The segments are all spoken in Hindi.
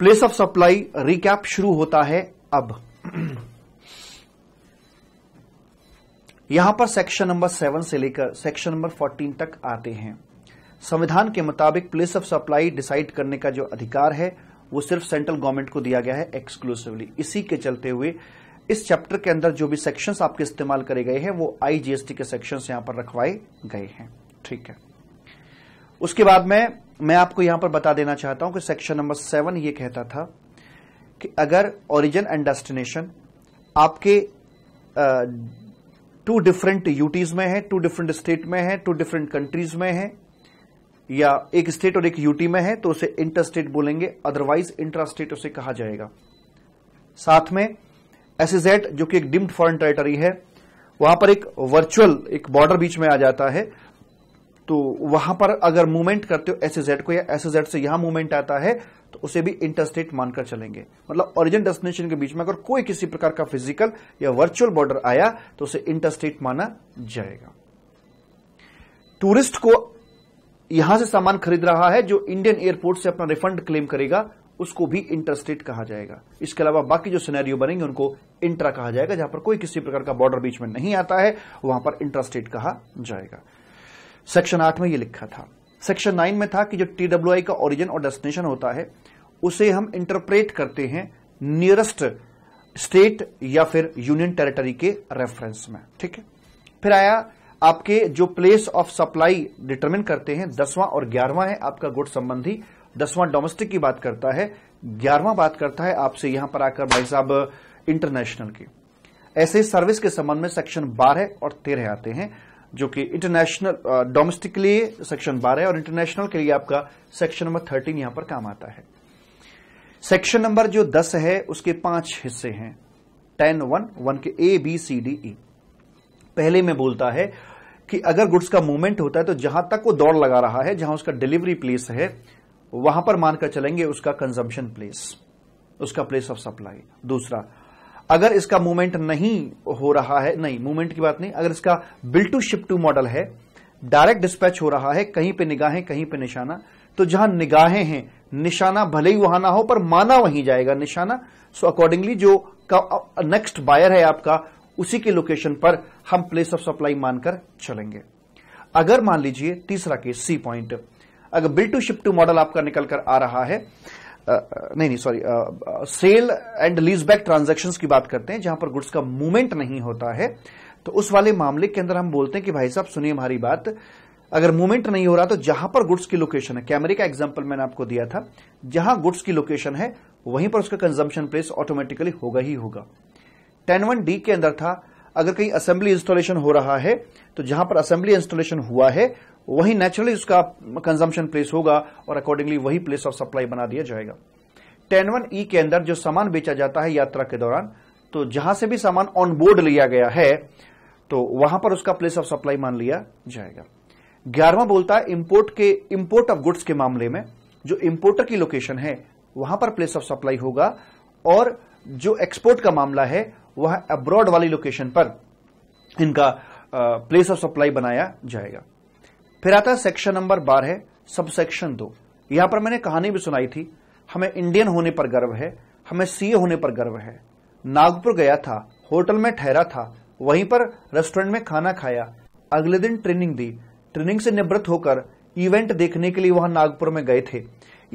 प्लेस ऑफ सप्लाई रिकैप शुरू होता है अब यहां पर सेक्शन नंबर सेवन से लेकर सेक्शन नंबर फोर्टीन तक आते हैं संविधान के मुताबिक प्लेस ऑफ सप्लाई डिसाइड करने का जो अधिकार है वो सिर्फ सेंट्रल गवर्नमेंट को दिया गया है एक्सक्लूसिवली इसी के चलते हुए इस चैप्टर के अंदर जो भी सेक्शंस आपके इस्तेमाल करे गए हैं वो आईजीएसटी के सेक्शंस यहां पर रखवाए गए हैं ठीक है उसके बाद में मैं आपको यहां पर बता देना चाहता हूं कि सेक्शन नंबर सेवन ये कहता था कि अगर ओरिजिन एंड डेस्टिनेशन आपके टू डिफरेंट यूटीज में है टू डिफरेंट स्टेट में है टू डिफरेंट कंट्रीज में है या एक स्टेट और एक यूटी में है तो उसे इंटर स्टेट बोलेंगे अदरवाइज इंट्रा स्टेट उसे कहा जाएगा साथ में एसइजेड जो कि एक डिम्ड फॉरन टेरिटरी है वहां पर एक वर्चुअल एक बॉर्डर बीच में आ जाता है तो वहां पर अगर मूवमेंट करते हो एस जेड को या एस से यहां मूवमेंट आता है तो उसे भी इंटरस्टेट मानकर चलेंगे मतलब ओरिजिन डेस्टिनेशन के बीच में अगर कोई किसी प्रकार का फिजिकल या वर्चुअल बॉर्डर आया तो उसे इंटरस्टेट माना जाएगा टूरिस्ट को यहां से सामान खरीद रहा है जो इंडियन एयरपोर्ट से अपना रिफंड क्लेम करेगा उसको भी इंटरस्टेट कहा जाएगा इसके अलावा बाकी जो सिनेरियो बनेंगे उनको इंट्रा कहा जाएगा जहां पर कोई किसी प्रकार का बॉर्डर बीच में नहीं आता है वहां पर इंटरस्टेट कहा जाएगा सेक्शन आठ में ये लिखा था सेक्शन नाइन में था कि जो टी का ओरिजिन और डेस्टिनेशन होता है उसे हम इंटरप्रेट करते हैं नियरेस्ट स्टेट या फिर यूनियन टेरिटरी के रेफरेंस में ठीक है फिर आया आपके जो प्लेस ऑफ सप्लाई डिटरमिन करते हैं दसवां और ग्यारहवां है आपका गुड संबंधी दसवां डोमेस्टिक की बात करता है ग्यारहवां बात करता है आपसे यहां पर आकर भाई साहब इंटरनेशनल की ऐसे सर्विस के संबंध में सेक्शन बारह और तेरह आते हैं जो कि इंटरनेशनल डोमेस्टिक uh, के लिए सेक्शन 12 और इंटरनेशनल के लिए आपका सेक्शन नंबर 13 यहां पर काम आता है सेक्शन नंबर जो 10 है उसके पांच हिस्से हैं टेन वन वन के A B C D E पहले में बोलता है कि अगर गुड्स का मूवमेंट होता है तो जहां तक वो दौड़ लगा रहा है जहां उसका डिलीवरी प्लेस है वहां पर मानकर चलेंगे उसका कंजम्पशन प्लेस उसका प्लेस ऑफ सप्लाई दूसरा अगर इसका मूवमेंट नहीं हो रहा है नहीं मूवमेंट की बात नहीं अगर इसका bill to ship to model है डायरेक्ट डिस्पैच हो रहा है कहीं पे निगाहें कहीं पे निशाना तो जहां निगाहें हैं निशाना भले ही वहां ना हो पर माना वहीं जाएगा निशाना सो अकॉर्डिंगली जो नेक्स्ट बायर है आपका उसी के लोकेशन पर हम प्लेस ऑफ सप्लाई मानकर चलेंगे अगर मान लीजिए तीसरा केस सी पॉइंट अगर bill to ship to model आपका निकलकर आ रहा है नहीं नहीं sorry sale and lease back transaction की बात करते हैं जहां पर गुड्स का मूवमेंट नहीं होता है तो उस वाले मामले के अंदर हम बोलते हैं कि भाई साहब सुनिए हमारी बात अगर मूवमेंट नहीं हो रहा तो जहां पर गुड्स की लोकेशन है कैमरे का एग्जाम्पल मैंने आपको दिया था जहां गुड्स की लोकेशन है वहीं पर उसका कंजम्पशन प्लेस ऑटोमेटिकली होगा ही होगा टेन वन डी के अंदर था अगर कहीं असेंबली इंस्टॉलेशन हो रहा है तो जहां पर असेंबली इंस्टॉलेशन हुआ है वही नेचुरली उसका कंजम्पशन प्लेस होगा और अकॉर्डिंगली वही प्लेस ऑफ सप्लाई बना दिया जाएगा टेन वन ई के अंदर जो सामान बेचा जाता है यात्रा के दौरान तो जहां से भी सामान ऑन बोर्ड लिया गया है तो वहां पर उसका प्लेस ऑफ सप्लाई मान लिया जाएगा ग्यारहवा बोलता है इंपोर्ट के इंपोर्ट ऑफ गुड्स के मामले में जो इंपोर्टर की लोकेशन है वहां पर प्लेस ऑफ सप्लाई होगा और जो एक्सपोर्ट का मामला है वह अब्रॉड वाली लोकेशन पर इनका प्लेस ऑफ सप्लाई बनाया जाएगा फिर आता है सेक्शन नंबर बारह है सबसेक्शन दो यहां पर मैंने कहानी भी सुनाई थी हमें इंडियन होने पर गर्व है हमें सीए होने पर गर्व है नागपुर गया था होटल में ठहरा था वहीं पर रेस्टोरेंट में खाना खाया अगले दिन ट्रेनिंग दी ट्रेनिंग से निवृत्त होकर इवेंट देखने के लिए वहां नागपुर में गए थे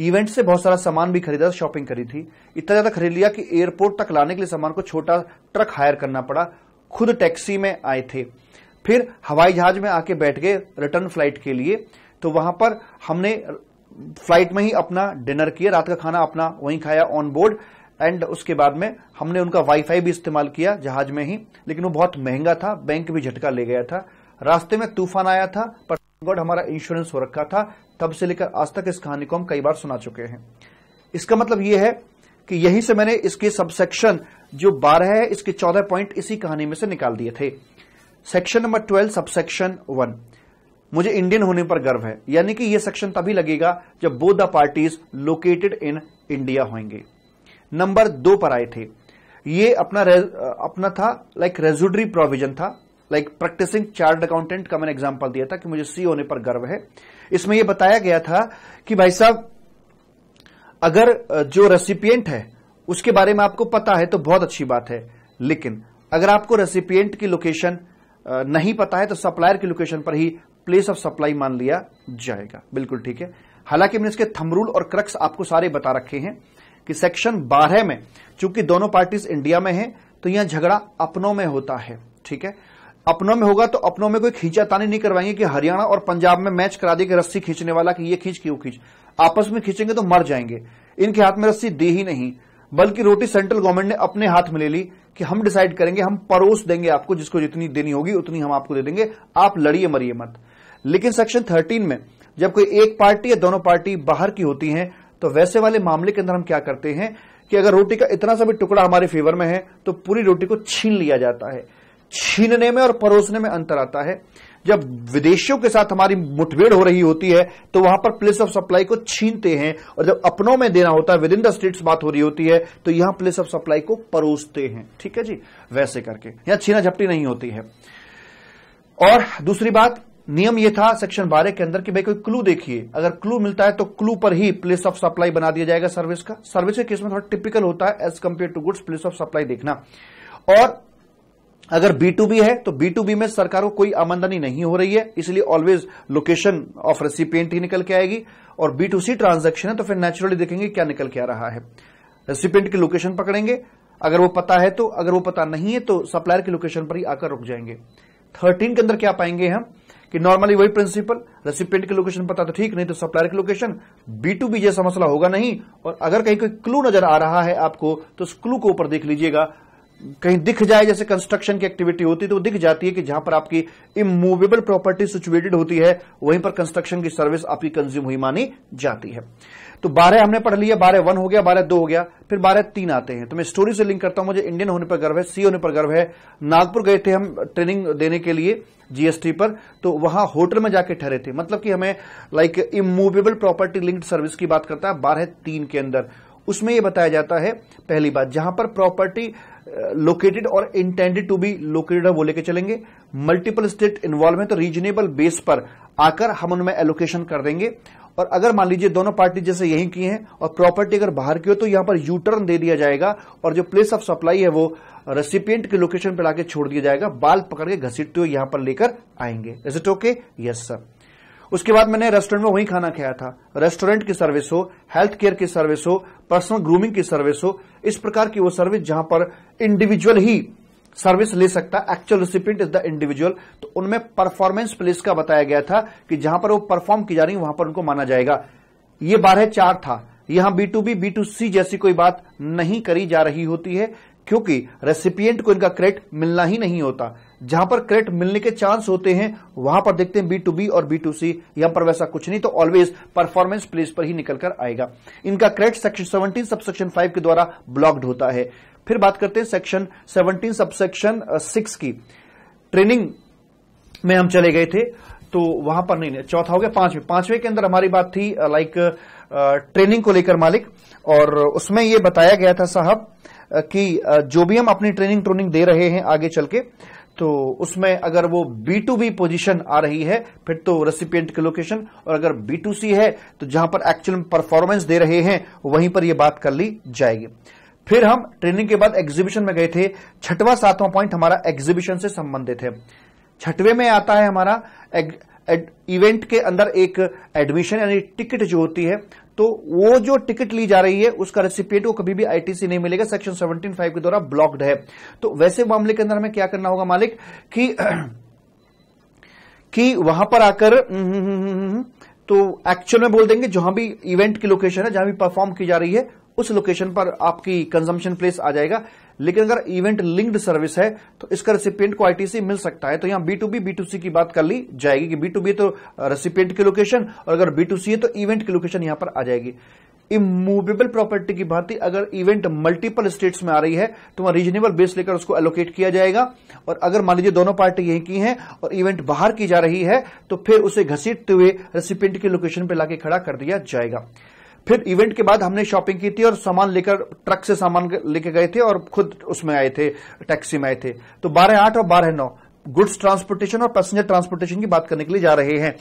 इवेंट से बहुत सारा सामान भी खरीदा शॉपिंग करी थी इतना ज्यादा खरीद लिया कि एयरपोर्ट तक लाने के लिए सामान को छोटा ट्रक हायर करना पड़ा खुद टैक्सी में आए थे फिर हवाई जहाज में आके बैठ गए रिटर्न फ्लाइट के लिए तो वहां पर हमने फ्लाइट में ही अपना डिनर किया रात का खाना अपना वहीं खाया ऑन बोर्ड एंड उसके बाद में हमने उनका वाईफाई भी इस्तेमाल किया जहाज में ही लेकिन वो बहुत महंगा था बैंक भी झटका ले गया था रास्ते में तूफान आया था पर गॉड हमारा इंश्योरेंस हो रखा था तब से लेकर आज तक इस कहानी को हम कई बार सुना चुके हैं इसका मतलब यह है कि यहीं से मैंने इसके सबसेक्शन जो बारह है इसके चौदह पॉइंट इसी कहानी में से निकाल दिए थे section number twelve subsection one मुझे इंडियन होने पर गर्व है यानी कि यह सेक्शन तभी लगेगा जब both the parties located in India होंगे नंबर दो पर आए थे ये अपना अपना था लाइक रेजुडरी प्रोविजन था लाइक प्रैक्टिसिंग चार्ट अकाउंटेंट का मैंने एग्जाम्पल दिया था कि मुझे सी होने पर गर्व है इसमें यह बताया गया था कि भाई साहब अगर जो रेसिपियंट है उसके बारे में आपको पता है तो बहुत अच्छी बात है लेकिन अगर आपको रेसिपियंट की लोकेशन नहीं पता है तो सप्लायर की लोकेशन पर ही प्लेस ऑफ सप्लाई मान लिया जाएगा बिल्कुल ठीक है हालांकि मैंने इसके थमरूल और क्रक्स आपको सारे बता रखे हैं कि सेक्शन बारह में चूंकि दोनों पार्टीज इंडिया में है तो यह झगड़ा अपनों में होता है ठीक है अपनों में होगा तो अपनों में कोई खींचातानी नहीं करवाएंगे कि हरियाणा और पंजाब में मैच करा देगी रस्सी खींचने वाला कि ये खींच क्यों खींच आपस में खींचेंगे तो मर जाएंगे इनके हाथ में रस्सी दी ही नहीं बल्कि रोटी सेंट्रल गवर्नमेंट ने अपने हाथ में ले ली कि हम डिसाइड करेंगे हम परोस देंगे आपको जिसको जितनी देनी होगी उतनी हम आपको दे देंगे आप लड़िए मरिए मत लेकिन सेक्शन थर्टीन में जब कोई एक पार्टी या दोनों पार्टी बाहर की होती है तो वैसे वाले मामले के अंदर हम क्या करते हैं कि अगर रोटी का इतना सा भी टुकड़ा हमारे फेवर में है तो पूरी रोटी को छीन लिया जाता है छीनने में और परोसने में अंतर आता है जब विदेशियों के साथ हमारी मुठभेड़ हो रही होती है तो वहां पर प्लेस ऑफ सप्लाई को छीनते हैं और जब अपनों में देना होता है विद इन द स्टेट्स बात हो रही होती है तो यहां प्लेस ऑफ सप्लाई को परोसते हैं ठीक है जी वैसे करके यहां छीना झपटी नहीं होती है और दूसरी बात नियम यह था सेक्शन बारह के अंदर कि भाई कोई क्लू देखिए अगर क्लू मिलता है तो क्लू पर ही प्लेस ऑफ सप्लाई बना दिया जाएगा सर्विस का सर्विस के केस में थोड़ा टिपिकल होता है as compare to goods place of supply देखना और अगर बी टू बी है तो बी टू बी में सरकार को कोई आमदनी नहीं हो रही है इसलिए ऑलवेज लोकेशन ऑफ रेसिपियंट ही निकल के आएगी और बी टू सी ट्रांजेक्शन है तो फिर नेचुरली देखेंगे क्या निकल के आ रहा है रेसिपियंट की लोकेशन पकड़ेंगे अगर वो पता है तो अगर वो पता नहीं है तो सप्लायर की लोकेशन पर ही आकर रुक जाएंगे थर्टीन के अंदर क्या पाएंगे हम कि नॉर्मली वही प्रिंसिपल रेसिपियंट की लोकेशन पता तो ठीक नहीं तो सप्लायर की लोकेशन बी टू बी जैसा मसला होगा नहीं और अगर कहीं कोई क्लू नजर आ रहा है आपको तो उस क्लू को ऊपर देख लीजिएगा कहीं दिख जाए जैसे कंस्ट्रक्शन की एक्टिविटी होती है तो दिख जाती है कि जहां पर आपकी इमूवेबल प्रॉपर्टी सिचुएटेड होती है वहीं पर कंस्ट्रक्शन की सर्विस आपकी कंज्यूम हुई मानी जाती है तो बारह हमने पढ़ लिया बारह वन हो गया बारह दो हो गया फिर बारह तीन आते हैं तो मैं स्टोरी से लिंक करता हूं मुझे इंडियन होने पर गर्व है सी होने पर गर्व है नागपुर गए थे हम ट्रेनिंग देने के लिए जीएसटी पर तो वहां होटल में जाके ठहरे थे मतलब कि हमें like immovable property linked service की बात करता है बारह तीन के अंदर उसमें यह बताया जाता है पहली बात जहां पर प्रॉपर्टी लोकेटेड और इंटेंडेड टू बी लोकेटेड है वो लेके चलेंगे मल्टीपल स्टेट इन्वॉल्व है तो रीजनेबल बेस पर आकर हम उनमें एलोकेशन कर देंगे और अगर मान लीजिए दोनों पार्टी जैसे यही की हैं और प्रॉपर्टी अगर बाहर की हो तो यहां पर यूटर्न दे दिया जाएगा और जो प्लेस ऑफ सप्लाई है वो रेसिपियंट के लोकेशन पर लाके छोड़ दिया जाएगा बाल पकड़ के घसीटते हुए यहां पर लेकर आएंगे is it okay yes sir उसके बाद मैंने रेस्टोरेंट में वही खाना खाया था रेस्टोरेंट की सर्विस हो हेल्थ केयर की सर्विस हो पर्सनल ग्रूमिंग की सर्विस हो इस प्रकार की वो सर्विस जहां पर इंडिविजुअल ही सर्विस ले सकता है actual recipient is the individual तो उनमें परफॉर्मेंस प्लेस का बताया गया था कि जहां पर वो परफॉर्म की जा रही वहां पर उनको माना जाएगा ये बारह चार था यहां B to B B to C जैसी कोई बात नहीं करी जा रही होती है क्योंकि रेसिपियंट को इनका क्रेडिट मिलना ही नहीं होता जहां पर क्रेडिट मिलने के चांस होते हैं वहां पर देखते हैं बी टू बी और बी टू सी यहां पर वैसा कुछ नहीं तो ऑलवेज परफॉर्मेंस प्लेस पर ही निकलकर आएगा इनका क्रेडिट सेक्शन 17 सबसेक्शन 5 के द्वारा ब्लॉक्ड होता है फिर बात करते हैं सेक्शन 17 सबसेक्शन सिक्स की ट्रेनिंग में हम चले गए थे तो वहां पर नहीं चौथा हो गया पांचवे पांचवें के अंदर हमारी बात थी लाइक uh, ट्रेनिंग uh, को लेकर मालिक और उसमें यह बताया गया था साहब uh, कि जो भी हम अपनी ट्रेनिंग ट्रोनिंग दे रहे हैं आगे चल के तो उसमें अगर वो बी टू बी पोजिशन आ रही है फिर तो रेसिपियंट की लोकेशन और अगर बी टू सी है तो जहां पर एक्चुअल परफॉर्मेंस दे रहे हैं वहीं पर यह बात कर ली जाएगी फिर हम ट्रेनिंग के बाद एग्जीबिशन में गए थे छठवा सातवां पॉइंट हमारा एग्जीबिशन से संबंधित है छठवे में आता है हमारा एग, एड, इवेंट के अंदर एक एडमिशन यानी टिकट जो होती है तो वो जो टिकट ली जा रही है उसका रेसिपिएट वो कभी भी आईटीसी नहीं मिलेगा सेक्शन 175 के द्वारा ब्लॉक्ड है तो वैसे मामले के अंदर हमें क्या करना होगा मालिक कि कि वहां पर आकर हम्म, हम्म, हम्म, तो एक्चुअल में बोल देंगे जहां भी इवेंट की लोकेशन है जहां भी परफॉर्म की जा रही है उस लोकेशन पर आपकी कंजम्पशन प्लेस आ जाएगा लेकिन अगर इवेंट लिंक्ड सर्विस है तो इसका रेसिपिएंट को आईटीसी मिल सकता है तो यहां B to B B to C की बात कर ली जाएगी कि बी टू बी तो रेसिपेंट की लोकेशन और अगर बी टू सी है तो इवेंट की लोकेशन यहां पर आ जाएगी इमूवेबल प्रॉपर्टी की भांति अगर इवेंट मल्टीपल स्टेट्स में आ रही है तो वहां रीजनेबल बेस लेकर उसको एलोकेट किया जाएगा और अगर मान लीजिए दोनों पार्टी यही की हैं और इवेंट बाहर की जा रही है तो फिर उसे घसीटते हुए रेसिपेंट की लोकेशन पर लाके खड़ा कर दिया जाएगा फिर इवेंट के बाद हमने शॉपिंग की थी और सामान लेकर ट्रक से सामान लेके गए थे और खुद उसमें आए थे टैक्सी में आए थे तो बारह आठ और बारह नौ गुड्स ट्रांसपोर्टेशन और पैसेंजर ट्रांसपोर्टेशन की बात करने के लिए जा रहे हैं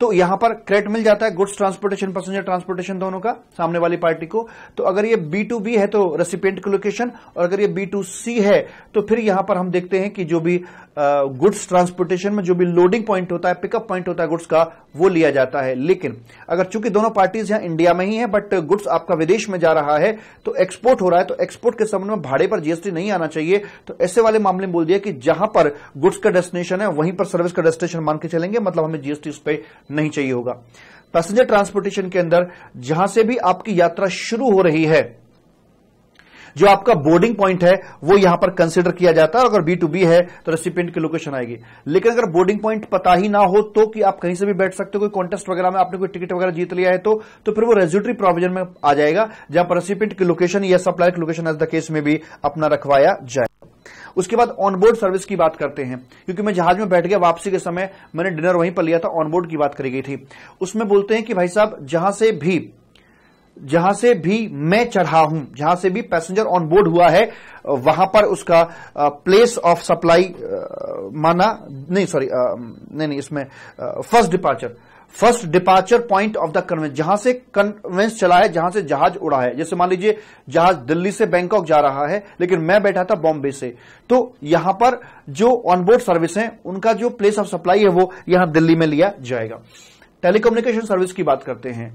तो यहां पर क्रेट मिल जाता है गुड्स ट्रांसपोर्टेशन पैसेंजर ट्रांसपोर्टेशन दोनों का सामने वाली पार्टी को तो अगर ये बी टू बी है तो रेसिपेंट की लोकेशन और अगर ये बी टू सी है तो फिर यहां पर हम देखते हैं कि जो भी गुड्स ट्रांसपोर्टेशन में जो भी लोडिंग पॉइंट होता है पिकअप पॉइंट होता है गुड्स का वो लिया जाता है लेकिन अगर चूंकि दोनों पार्टीज यहां इंडिया में ही है बट गुड्स आपका विदेश में जा रहा है तो एक्सपोर्ट हो रहा है तो एक्सपोर्ट के संबंध में भाड़े पर जीएसटी नहीं आना चाहिए तो ऐसे वाले मामले में बोल दिया कि जहां पर गुड्स का डेस्टिनेशन है वहीं पर सर्विस का डेस्टिनेशन मान के चलेंगे मतलब हमें जीएसटी उस पर नहीं चाहिए होगा पैसेंजर ट्रांसपोर्टेशन के अंदर जहां से भी आपकी यात्रा शुरू हो रही है जो आपका बोर्डिंग पॉइंट है वो यहां पर कंसिडर किया जाता है अगर बी टू बी है तो रेसिपेंट की लोकेशन आएगी लेकिन अगर बोर्डिंग पॉइंट पता ही ना हो तो कि आप कहीं से भी बैठ सकते हो कोई कॉन्टेस्ट वगैरह में आपने कोई टिकट वगैरह जीत लिया है तो तो फिर वो रेजुटरी प्रोविजन में आ जाएगा जहां पर रेसिपेंट की लोकेशन या सप्लायर की लोकेशन एज द केस में भी अपना रखवाया जाए उसके बाद ऑनबोर्ड सर्विस की बात करते हैं क्योंकि मैं जहाज में बैठ गया वापसी के समय मैंने डिनर वहीं पर लिया था ऑनबोर्ड की बात करी गई थी उसमें बोलते हैं कि भाई साहब जहां से भी जहां से भी मैं चढ़ा हूं जहां से भी पैसेंजर ऑन बोर्ड हुआ है वहां पर उसका प्लेस ऑफ सप्लाई माना नहीं सॉरी नहीं नहीं इसमें first departure first departure point of the conveyance जहां से कन्वेंस चला है जहां से जहाज उड़ा है जैसे मान लीजिए जहाज दिल्ली से बैंकॉक जा रहा है लेकिन मैं बैठा था बॉम्बे से तो यहां पर जो ऑनबोर्ड सर्विस है उनका जो प्लेस ऑफ सप्लाई है वो यहां दिल्ली में लिया जाएगा टेलीकम्युनिकेशन सर्विस की बात करते हैं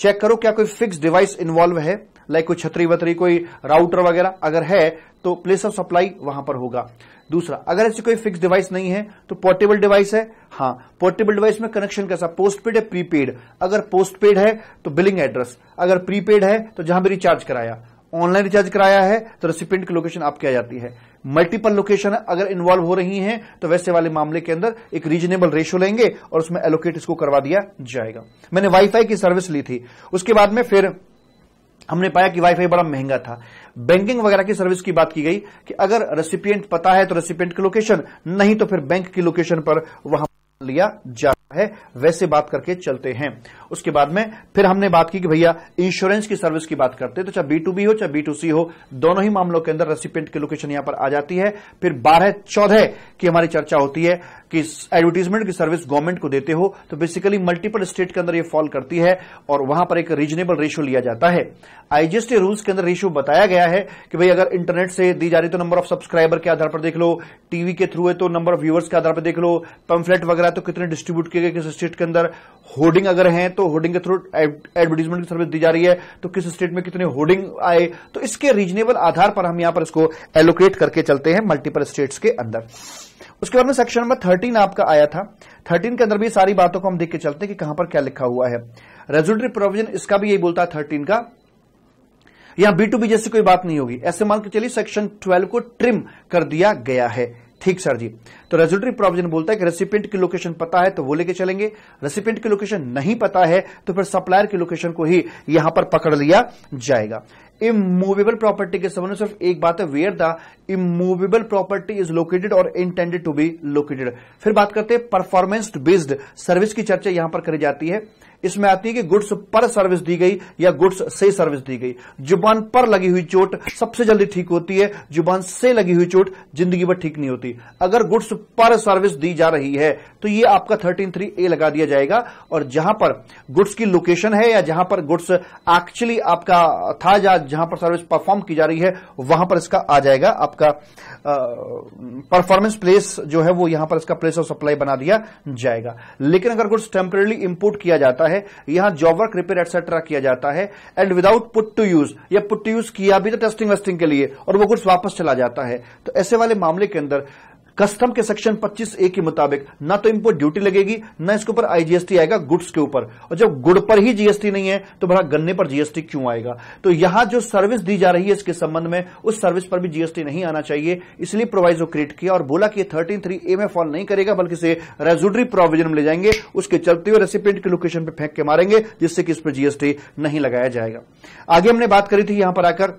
चेक करो क्या कोई फिक्स डिवाइस इन्वॉल्व है लाइक कोई छतरी वतरी कोई राउटर वगैरह अगर है तो प्लेस ऑफ सप्लाई वहां पर होगा दूसरा अगर ऐसी कोई फिक्स डिवाइस नहीं है तो पोर्टेबल डिवाइस है हाँ पोर्टेबल डिवाइस में कनेक्शन कैसा पोस्टपेड या प्रीपेड अगर पोस्टपेड है तो बिलिंग एड्रेस अगर प्रीपेड है तो जहां भी रिचार्ज कराया ऑनलाइन रिचार्ज कराया है तो रेसिपेंट की लोकेशन आपकी आ जाती है मल्टीपल लोकेशन अगर इन्वॉल्व हो रही हैं तो वैसे वाले मामले के अंदर एक रीजनेबल रेशो लेंगे और उसमें एलोकेट इसको करवा दिया जाएगा मैंने वाईफाई की सर्विस ली थी उसके बाद में फिर हमने पाया कि वाईफाई बड़ा महंगा था बैंकिंग वगैरह की सर्विस की बात की गई कि अगर रेसिपियंट पता है तो रेसिपियंट की लोकेशन नहीं तो फिर बैंक की लोकेशन पर वहां लिया जाए है वैसे बात करके चलते हैं उसके बाद में फिर हमने बात की कि भैया इंश्योरेंस की सर्विस की बात करते हैं तो चाहे बी टू बी हो चाहे बी टू सी हो दोनों ही मामलों के अंदर रेसिपेंट की लोकेशन यहां पर आ जाती है फिर बारह चौदह की हमारी चर्चा होती है कि एडवर्टीजमेंट की सर्विस गवर्नमेंट को देते हो तो बेसिकली मल्टीपल स्टेट के अंदर ये फॉल करती है और वहां पर एक रीजनेबल रेशियो लिया जाता है आईजीएसटी रूल्स के अंदर रेशियो बताया गया है कि भाई अगर इंटरनेट से दी जा रही तो नंबर ऑफ सब्सक्राइबर के आधार पर देख लो टीवी के थ्रू है तो नंबर ऑफ व्यूअर्स के आधार पर देख लो पंफलेट वगैरह तो कितने डिस्ट्रीब्यूट किए गए किस स्टेट के अंदर होर्डिंग अगर है तो होर्डिंग के थ्रू एडवर्टीजमेंट की सर्विस दी जा रही है तो किस स्टेट में कितने होर्डिंग आए तो इसके रीजनेबल आधार पर हम यहां पर इसको एलोकेट करके चलते हैं मल्टीपल स्टेट्स के अंदर उसके बाद में सेक्शन नंबर थर्टी थर्टीन आपका आया था थर्टीन के अंदर भी सारी बातों को हम देख के चलते कि कहां पर क्या लिखा हुआ है रेजुलटरी प्रोविजन इसका भी यही बोलता है थर्टीन का यहां बी टू बी जैसी कोई बात नहीं होगी ऐसे मान के चलिए सेक्शन ट्वेल्व को ट्रिम कर दिया गया है ठीक सर जी तो रेजुलटरी प्रोविजन बोलता है कि रेसिपेंट की लोकेशन पता है तो वो लेके चलेंगे रेसिपेंट की लोकेशन नहीं पता है तो फिर सप्लायर की लोकेशन को ही यहां पर पकड़ लिया जाएगा इमूवेबल प्रॉपर्टी के संबंध में सिर्फ एक बात है where the immovable property is located और इंटेंडेड टू बी लोकेटेड फिर बात करते हैं परफॉर्मेंस बेस्ड सर्विस की चर्चा यहां पर करी जाती है इसमें आती है कि गुड्स पर सर्विस दी गई या गुड्स से सर्विस दी गई जुबान पर लगी हुई चोट सबसे जल्दी ठीक होती है जुबान से लगी हुई चोट जिंदगी भर ठीक नहीं होती अगर गुड्स पर सर्विस दी जा रही है तो ये आपका थर्टीन थ्री ए लगा दिया जाएगा और जहां पर गुड्स की लोकेशन है या जहां पर गुड्स एक्चुअली आपका था या जहां पर सर्विस परफॉर्म की जा रही है वहां पर इसका आ जाएगा आपका परफॉर्मेंस प्लेस जो है वो यहां पर इसका प्लेस ऑफ सप्लाई बना दिया जाएगा लेकिन अगर गुड्स टेम्परेली इंपोर्ट किया जाता है है यहां जॉब वर्क रिपेयर एक्सेट्रा किया जाता है and without put to use या पुट टू यूज किया भी तो टेस्टिंग वेस्टिंग के लिए और वो गुड्स वापस चला जाता है तो ऐसे वाले मामले के अंदर कस्टम के सेक्शन 25 ए के मुताबिक ना तो इम्पोर्ट ड्यूटी लगेगी ना इसके ऊपर आईजीएसटी आएगा गुड्स के ऊपर और जब गुड पर ही जीएसटी नहीं है तो बड़ा गन्ने पर जीएसटी क्यों आएगा तो यहां जो सर्विस दी जा रही है इसके संबंध में उस सर्विस पर भी जीएसटी नहीं आना चाहिए इसलिए प्रोवाइजो क्रिएट किया और बोला कि थर्टीन थ्री ए में फॉल नहीं करेगा बल्कि इसे रेजुडरी प्रोविजन में ले जाएंगे उसके चलते हुए रेसिपेंट के लोकेशन पर फेंक के मारेंगे जिससे कि इस पर जीएसटी नहीं लगाया जाएगा आगे हमने बात करी थी यहां पर आकर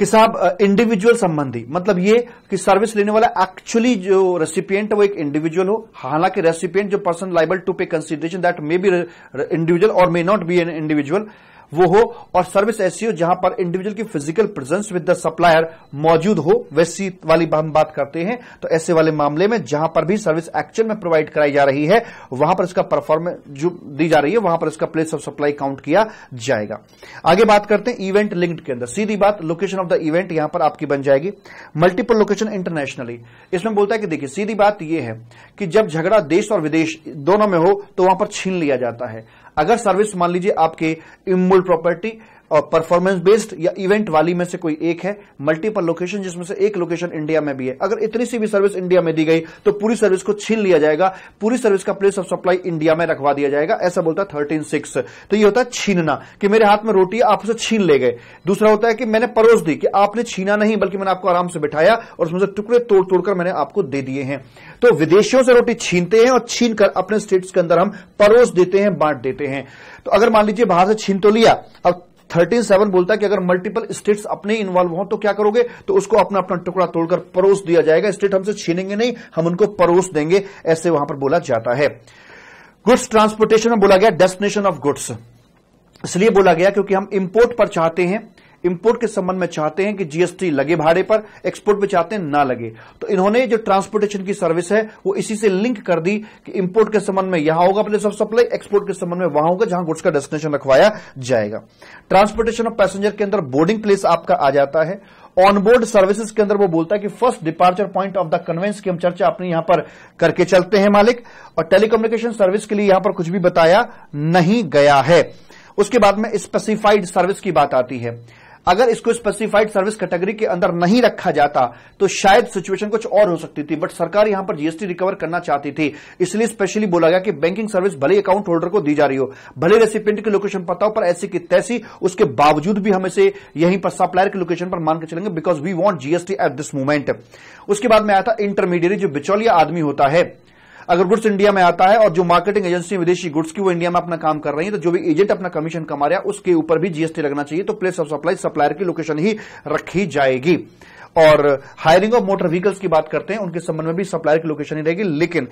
कि साहब इंडिविजुअल संबंधी मतलब ये कि सर्विस लेने वाला एक्चुअली जो रेसिपियंट है वो एक इंडिविजुअल हो हालांकि रेसिपियंट जो person liable to pay consideration that may be individual और may not be an individual वो हो और सर्विस ऐसी हो जहां पर इंडिविजुअल की physical presence with the supplier मौजूद हो वैसी वाली हम बात करते हैं तो ऐसे वाले मामले में जहां पर भी सर्विस एक्चुअल में प्रोवाइड कराई जा रही है वहां पर इसका परफॉर्मेंस जो दी जा रही है वहां पर इसका प्लेस ऑफ सप्लाई काउंट किया जाएगा आगे बात करते हैं इवेंट लिंक्ड के अंदर सीधी बात लोकेशन ऑफ द इवेंट यहां पर आपकी बन जाएगी मल्टीपल लोकेशन इंटरनेशनली इसमें बोलता है कि देखिए सीधी बात यह है कि जब झगड़ा देश और विदेश दोनों में हो तो वहां पर छीन लिया जाता है अगर सर्विस मान लीजिए आपके इमूल प्रॉपर्टी और परफॉर्मेंस बेस्ड या इवेंट वाली में से कोई एक है मल्टीपल लोकेशन जिसमें से एक लोकेशन इंडिया में भी है अगर इतनी सी भी सर्विस इंडिया में दी गई तो पूरी सर्विस को छीन लिया जाएगा पूरी सर्विस का प्लेस ऑफ सप्लाई इंडिया में रखवा दिया जाएगा ऐसा बोलता है थर्टीन सिक्स तो ये होता है छीनना कि मेरे हाथ में रोटी आपसे छीन ले गए दूसरा होता है कि मैंने परोस दी कि आपने छीना नहीं बल्कि मैंने आपको आराम से बिठाया और उसमें से टुकड़े तोड़ तोड़कर मैंने आपको दे दिए हैं तो विदेशियों से रोटी छीनते हैं और छीनकर अपने स्टेट्स के अंदर हम परोस देते हैं बांट देते हैं तो अगर मान लीजिए बाहर से छीन तो लिया अब थर्टीन सेवन बोलता है कि अगर मल्टीपल स्टेट्स अपने इन्वॉल्व हो तो क्या करोगे तो उसको अपना अपना टुकड़ा तोड़कर परोस दिया जाएगा स्टेट हमसे छीनेंगे नहीं हम उनको परोस देंगे ऐसे वहां पर बोला जाता है गुड्स ट्रांसपोर्टेशन में बोला गया डेस्टिनेशन ऑफ गुड्स इसलिए बोला गया क्योंकि हम इंपोर्ट पर चाहते हैं इंपोर्ट के संबंध में चाहते हैं कि जीएसटी लगे भाड़े पर एक्सपोर्ट में चाहते हैं ना लगे तो इन्होंने जो ट्रांसपोर्टेशन की सर्विस है वो इसी से लिंक कर दी कि इंपोर्ट के संबंध में यहां होगा प्लेस ऑफ सप्लाई एक्सपोर्ट के संबंध में वहां होगा जहां गुड्स का डेस्टिनेशन रखवाया जाएगा ट्रांसपोर्टेशन ऑफ पैसेंजर के अंदर बोर्डिंग प्लेस आपका आ जाता है ऑनबोर्ड सर्विसेज के अंदर वो बोलता है कि first departure point of the conveyance की हम चर्चा अपनी यहां पर करके चलते हैं मालिक और टेलीकम्युनिकेशन सर्विस के लिए यहां पर कुछ भी बताया नहीं गया है उसके बाद में स्पेसिफाइड सर्विस की बात आती है अगर इसको स्पेसिफाइड सर्विस कैटेगरी के अंदर नहीं रखा जाता तो शायद सिचुएशन कुछ और हो सकती थी बट सरकार यहां पर जीएसटी रिकवर करना चाहती थी इसलिए स्पेशली बोला गया कि बैंकिंग सर्विस भले अकाउंट होल्डर को दी जा रही हो भले रेसिपेंट की लोकेशन पता हो पर ऐसी की तैसी उसके बावजूद भी हम इसे यहीं पर सप्लायर की लोकेशन पर मानकर चलेंगे because we want GST at this movement उसके बाद में आया था इंटरमीडिएट जो बिचौलिया आदमी होता है अगर गुड्स इंडिया में आता है और जो मार्केटिंग एजेंसी विदेशी गुड्स की वो इंडिया में अपना काम कर रही है तो जो भी एजेंट अपना कमीशन कमा रहा है उसके ऊपर भी जीएसटी लगना चाहिए तो प्लेस ऑफ सप्लाई सप्लायर की लोकेशन ही रखी जाएगी और हायरिंग ऑफ मोटर व्हीकल्स की बात करते हैं उनके संबंध में भी सप्लायर की लोकेशन ही रहेगी लेकिन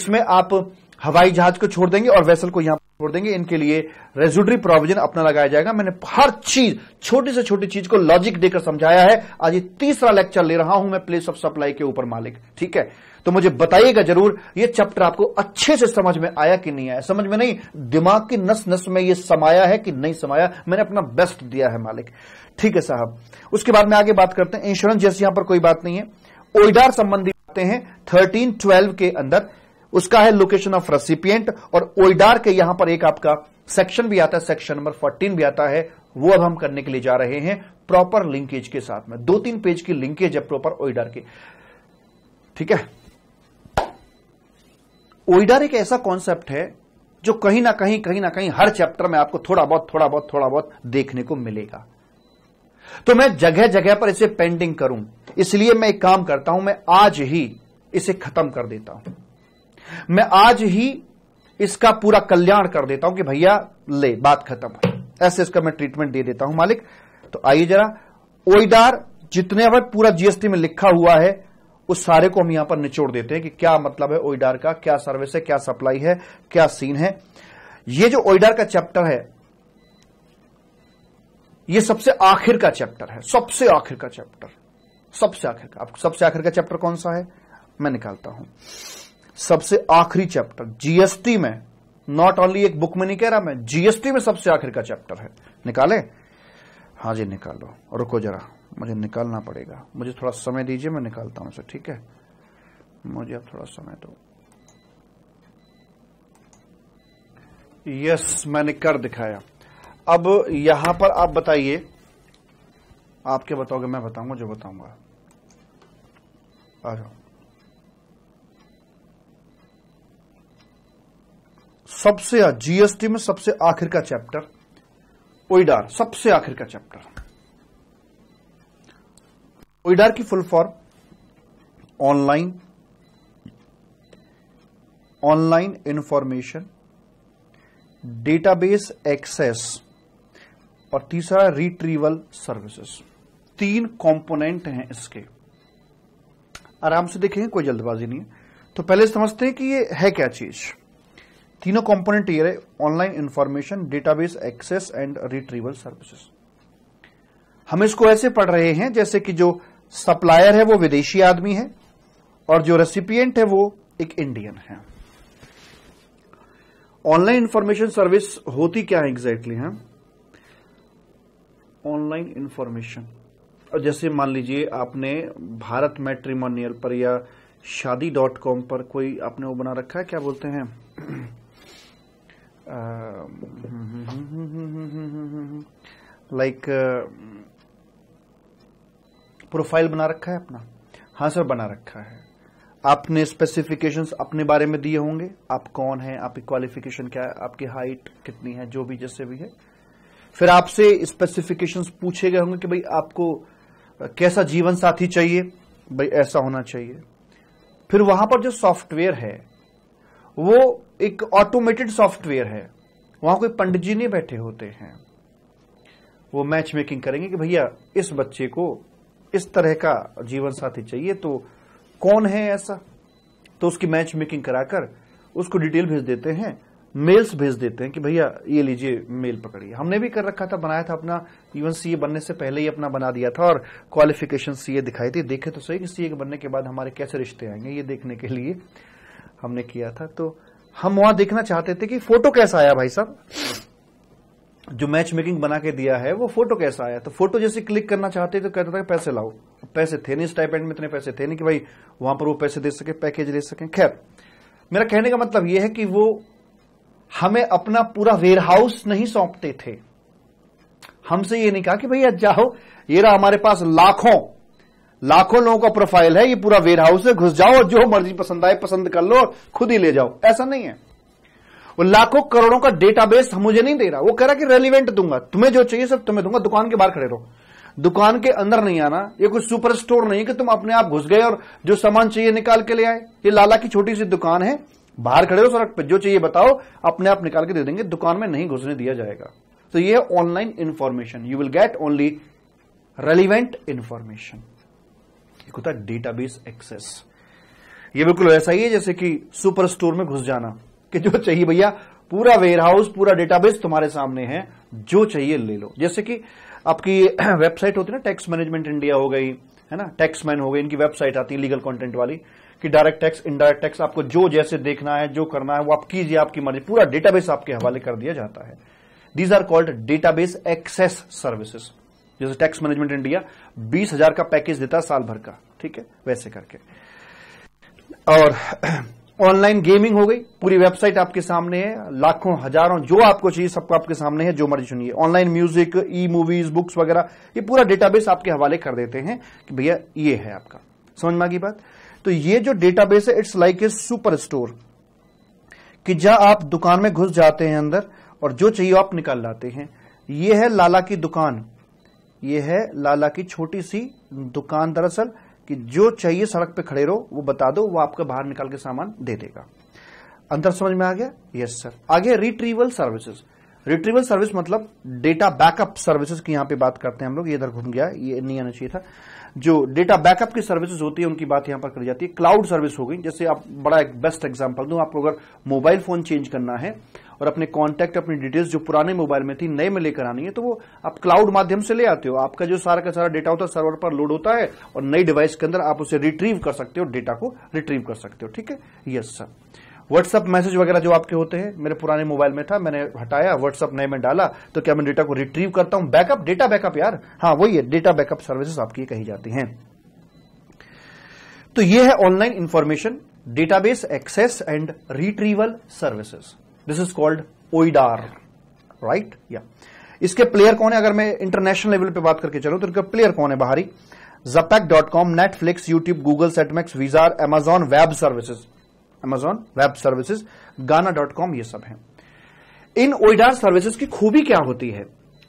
इसमें आप हवाई जहाज को छोड़ देंगे और वेसल को यहां छोड़ देंगे इनके लिए रेजुडरी प्रोविजन अपना लगाया जाएगा मैंने हर चीज छोटी से छोटी चीज को लॉजिक देकर समझाया है आज ये तीसरा लेक्चर ले रहा हूं मैं प्लेस ऑफ सप्लाई के ऊपर मालिक ठीक है तो मुझे बताइएगा जरूर ये चैप्टर आपको अच्छे से समझ में आया कि नहीं आया समझ में नहीं दिमाग की नस नस में ये समाया है कि नहीं समाया मैंने अपना बेस्ट दिया है मालिक ठीक है साहब उसके बाद में आगे बात करते हैं इंश्योरेंस जैसे यहां पर कोई बात नहीं है ओइडार संबंधी बातें हैं थर्टीन ट्वेल्व के अंदर उसका है लोकेशन ऑफ रेसिपियंट और ओइडार के यहां पर एक आपका सेक्शन भी आता है सेक्शन नंबर फोर्टीन भी आता है वो अब हम करने के लिए जा रहे हैं प्रॉपर लिंकेज के साथ में दो तीन पेज की लिंकेज है प्रॉपर ओइडार के ठीक है ओइडर एक ऐसा कॉन्सेप्ट है जो कहीं ना कहीं कहीं ना कहीं हर चैप्टर में आपको थोड़ा बहुत थोड़ा बहुत थोड़ा बहुत देखने को मिलेगा तो मैं जगह जगह पर इसे पेंडिंग करूं इसलिए मैं एक काम करता हूं मैं आज ही इसे खत्म कर देता हूं मैं आज ही इसका पूरा कल्याण कर देता हूं कि भैया ले बात खत्म है ऐसे इसका मैं ट्रीटमेंट दे देता हूं मालिक तो आइए जरा ओइडार जितने वक्त पूरा जीएसटी में लिखा हुआ है उस सारे को हम यहां पर निचोड़ देते हैं कि क्या मतलब है ओइडार का क्या सर्विस है क्या सप्लाई है क्या सीन है ये जो ओइडार का चैप्टर है ये सबसे आखिर का चैप्टर है सबसे आखिर का चैप्टर सबसे आखिर का सबसे आखिर का चैप्टर कौन सा है मैं निकालता हूं सबसे आखिरी चैप्टर जीएसटी में नॉट ओनली एक बुक में नहीं कह रहा मैं जीएसटी में सबसे आखिर का चैप्टर है निकाले हाँ जी निकालो रुको जरा मुझे निकालना पड़ेगा मुझे थोड़ा समय दीजिए मैं निकालता हूँ उसे ठीक है मुझे अब थोड़ा समय दो यस मैंने कर दिखाया अब यहां पर आप बताइए आपके बताओगे मैं बताऊंगा जो बताऊंगा आ जाओ सबसे जीएसटी में सबसे आखिर का चैप्टर ओइडार सबसे आखिर का चैप्टर ओइडार की full form online online information database access और तीसरा रिट्रीवल सर्विसेज तीन कंपोनेंट हैं इसके आराम से देखेंगे कोई जल्दबाजी नहीं है तो पहले समझते हैं कि ये है क्या चीज तीनों कंपोनेंट ये रहे online information database access and retrieval services हम इसको ऐसे पढ़ रहे हैं जैसे कि जो सप्लायर है वो विदेशी आदमी है और जो रेसिपियंट है वो एक इंडियन है ऑनलाइन इंफॉर्मेशन सर्विस होती क्या है एग्जैक्टली है ऑनलाइन इंफॉर्मेशन और जैसे मान लीजिए आपने भारत मैट्रीमोनियल पर या शादी डॉट कॉम पर कोई आपने वो बना रखा है क्या बोलते हैं लाइक प्रोफाइल बना रखा है अपना हाँ सर बना रखा है आपने स्पेसिफिकेशंस अपने बारे में दिए होंगे आप कौन है आपकी क्वालिफिकेशन क्या है आपकी हाइट कितनी है जो भी जैसे भी है फिर आपसे स्पेसिफिकेशंस पूछे गए होंगे कि भाई आपको कैसा जीवन साथी चाहिए भाई ऐसा होना चाहिए फिर वहां पर जो सॉफ्टवेयर है वो एक ऑटोमेटेड सॉफ्टवेयर है वहां कोई पंडित जी नहीं बैठे होते हैं वो मैच मेकिंग करेंगे कि भैया इस बच्चे को इस तरह का जीवन साथी चाहिए तो कौन है ऐसा तो उसकी मैच मेकिंग कराकर उसको डिटेल भेज देते हैं मेल्स भेज देते हैं कि भैया ये लीजिए मेल पकड़िए हमने भी कर रखा था बनाया था अपना इवन सीए बनने से पहले ही अपना बना दिया था और क्वालिफिकेशन सीए दिखाई थी देखे तो सही कि सीए के बनने के बाद हमारे कैसे रिश्ते आएंगे ये देखने के लिए हमने किया था तो हम वहां देखना चाहते थे कि फोटो कैसा आया भाई साहब जो मैच मेकिंग बना के दिया है वो फोटो कैसा आया तो फोटो जैसे क्लिक करना चाहते तो कहता था पैसे लाओ पैसे थे नहीं स्टाइपेंड में इतने पैसे थे नहीं कि भाई वहां पर वो पैसे दे सके पैकेज दे सके खैर मेरा कहने का मतलब यह है कि वो हमें अपना पूरा वेयर हाउस नहीं सौंपते थे हमसे ये नहीं कहा कि भैया जाओ ये रहा हमारे पास लाखों लाखों लोगों का प्रोफाइल है ये पूरा वेयर हाउस है घुस जाओ जो मर्जी पसंद आए पसंद कर लो खुद ही ले जाओ ऐसा नहीं है वो लाखों करोड़ों का डेटाबेस मुझे नहीं दे रहा वो कह रहा कि रेलिवेंट दूंगा तुम्हें जो चाहिए सब तुम्हें दूंगा दुकान के बाहर खड़े रहो दुकान के अंदर नहीं आना ये कोई सुपर स्टोर नहीं है कि तुम अपने आप घुस गए और जो सामान चाहिए निकाल के ले आए ये लाला की छोटी सी दुकान है बाहर खड़े हो सड़क पर जो चाहिए बताओ अपने आप निकाल के दे देंगे दुकान में नहीं घुसने दिया जाएगा तो ये online information you will get only relevant information एक होता है डेटाबेस एक्सेस ये बिल्कुल ऐसा ही है जैसे कि सुपर स्टोर में घुस जाना कि जो चाहिए भैया पूरा वेयर हाउस पूरा डेटाबेस तुम्हारे सामने है जो चाहिए ले लो जैसे कि आपकी वेबसाइट होती है ना टैक्स मैनेजमेंट इंडिया हो गई है ना टैक्स मैन हो गई इनकी वेबसाइट आती है लीगल कंटेंट वाली कि डायरेक्ट टैक्स इनडायरेक्ट टैक्स आपको जो जैसे देखना है जो करना है वो आप कीजिए आपकी मर्जी पूरा डेटाबेस आपके हवाले कर दिया जाता है these are called database access services जैसे टैक्स मैनेजमेंट इंडिया बीस हजार का पैकेज देता है साल भर का ठीक है वैसे करके और ऑनलाइन गेमिंग हो गई पूरी वेबसाइट आपके सामने है लाखों हजारों जो आपको चाहिए सबको आपके सामने है जो मर्जी सुनिए online music e movies books वगैरह ये पूरा डेटाबेस आपके हवाले कर देते हैं कि भैया ये है आपका समझ में आगी बात तो ये जो डेटाबेस है it's like a super store कि जहां आप दुकान में घुस जाते हैं अंदर और जो चाहिए आप निकाल लाते हैं ये है लाला की दुकान ये है लाला की छोटी सी दुकान दरअसल कि जो चाहिए सड़क पे खड़े रहो वो बता दो वो आपका बाहर निकाल के सामान दे देगा अंतर समझ में आ गया यस सर आगे रिट्रीवल सर्विसेज रिट्रीवल सर्विस मतलब डेटा बैकअप सर्विसेज की यहां पे बात करते हैं हम लोग ये इधर घूम गया ये नहीं आना चाहिए था जो डेटा बैकअप की सर्विसेज होती है उनकी बात यहां पर करी जाती है क्लाउड सर्विस हो गई जैसे आप बड़ा एक बेस्ट एग्जांपल दूं आपको अगर मोबाइल फोन चेंज करना है और अपने कॉन्टैक्ट अपनी डिटेल्स जो पुराने मोबाइल में थी नए में लेकर आनी है तो वो आप क्लाउड माध्यम से ले आते हो आपका जो सारा का सारा डेटा होता है सर्वर पर लोड होता है और नई डिवाइस के अंदर आप उसे रिट्रीव कर सकते हो डेटा को रिट्रीव कर सकते हो ठीक है यस सर व्हाट्सअप मैसेज वगैरह जो आपके होते हैं मेरे पुराने मोबाइल में था मैंने हटाया व्हाट्सअप नए में डाला तो क्या मैं डेटा को रिट्रीव करता हूं बैकअप डेटा बैकअप यार हाँ वही है डेटा बैकअप सर्विसेज आपकी कही जाती हैं तो ये है online information database access and retrieval services this is called OIDAR right या इसके प्लेयर कौन है अगर मैं इंटरनेशनल लेवल पे बात करके चलूं तो इनका प्लेयर कौन है बाहरी जपैक dot com Netflix YouTube Google Setmax वीजार Amazon web services Amazon web services Gaana dot com ये सब है इन ओइडार सर्विसेज की खूबी क्या होती है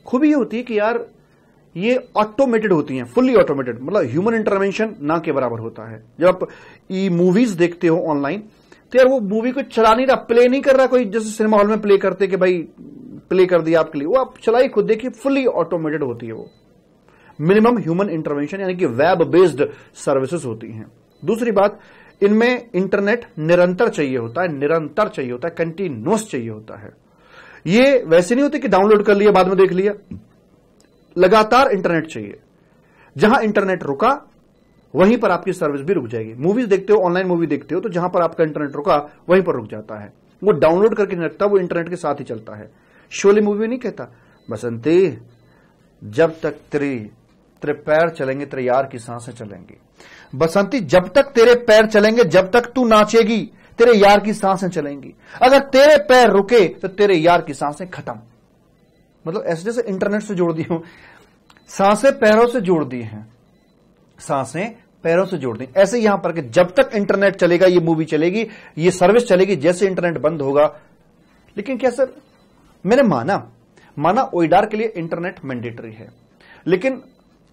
खूबी ये होती है कि यार ये ऑटोमेटेड होती हैं फुल्ली ऑटोमेटेड मतलब ह्यूमन इंटरवेंशन ना के बराबर होता है जब आप ई मूवीज देखते हो ऑनलाइन તેર વો મૂવી કો ચલા નહી ર પ્લે નહી કર ર કોઈ જસે સિનેમા હોલ મે પ્લે કરતે કે ભાઈ પ્લે કર દિયા આપકે લિયે વો આપ ચલાય ખુદ દેખિયે ફૂલી ઓટોમેટેડ હોતી હૈ વો મિનિમમ હ્યુમન ઇન્ટરવેન્શન યાની કી વેબ બેસ્ડ સર્વિસિસ હોતી હૈ દૂસરી બાત ઇનમે ઇન્ટરનેટ નિરંતર ચાહીયે હોતા હૈ નિરંતર ચાહીયે હોતા હૈ કન્ટિન્યુઅસ ચાહીયે હોતા હૈ યે વૈસે નહી હોતે કે ડાઉનલોડ કર લિયા બાદ મે દેખ લિયા લગાતાર ઇન્ટરનેટ ચાહીયે જહા ઇન્ટરનેટ રુકા वहीं पर आपकी सर्विस भी रुक जाएगी मूवीज देखते हो ऑनलाइन मूवी देखते हो तो जहां पर आपका इंटरनेट रुका वहीं पर रुक जाता है वो डाउनलोड करके नहीं रखता वो इंटरनेट के साथ ही चलता है शोले मूवी नहीं कहता बसंती जब तक तेरे तेरे पैर चलेंगे तेरे यार की सांसें चलेंगी बसंती जब तक तेरे पैर चलेंगे जब तक तू नाचेगी तेरे यार की सांसें चलेंगी अगर तेरे पैर रुके तो तेरे यार की सांसें खत्म मतलब ऐसे जैसे इंटरनेट से जोड़ दी हूं सांसें पैरों से जोड़ दी हैं सांसें पैरों से जोड़ दें ऐसे यहां पर कि जब तक इंटरनेट चलेगा ये मूवी चलेगी ये सर्विस चलेगी जैसे इंटरनेट बंद होगा लेकिन क्या सर मैंने माना माना ओइडार के लिए इंटरनेट मैंडेटरी है लेकिन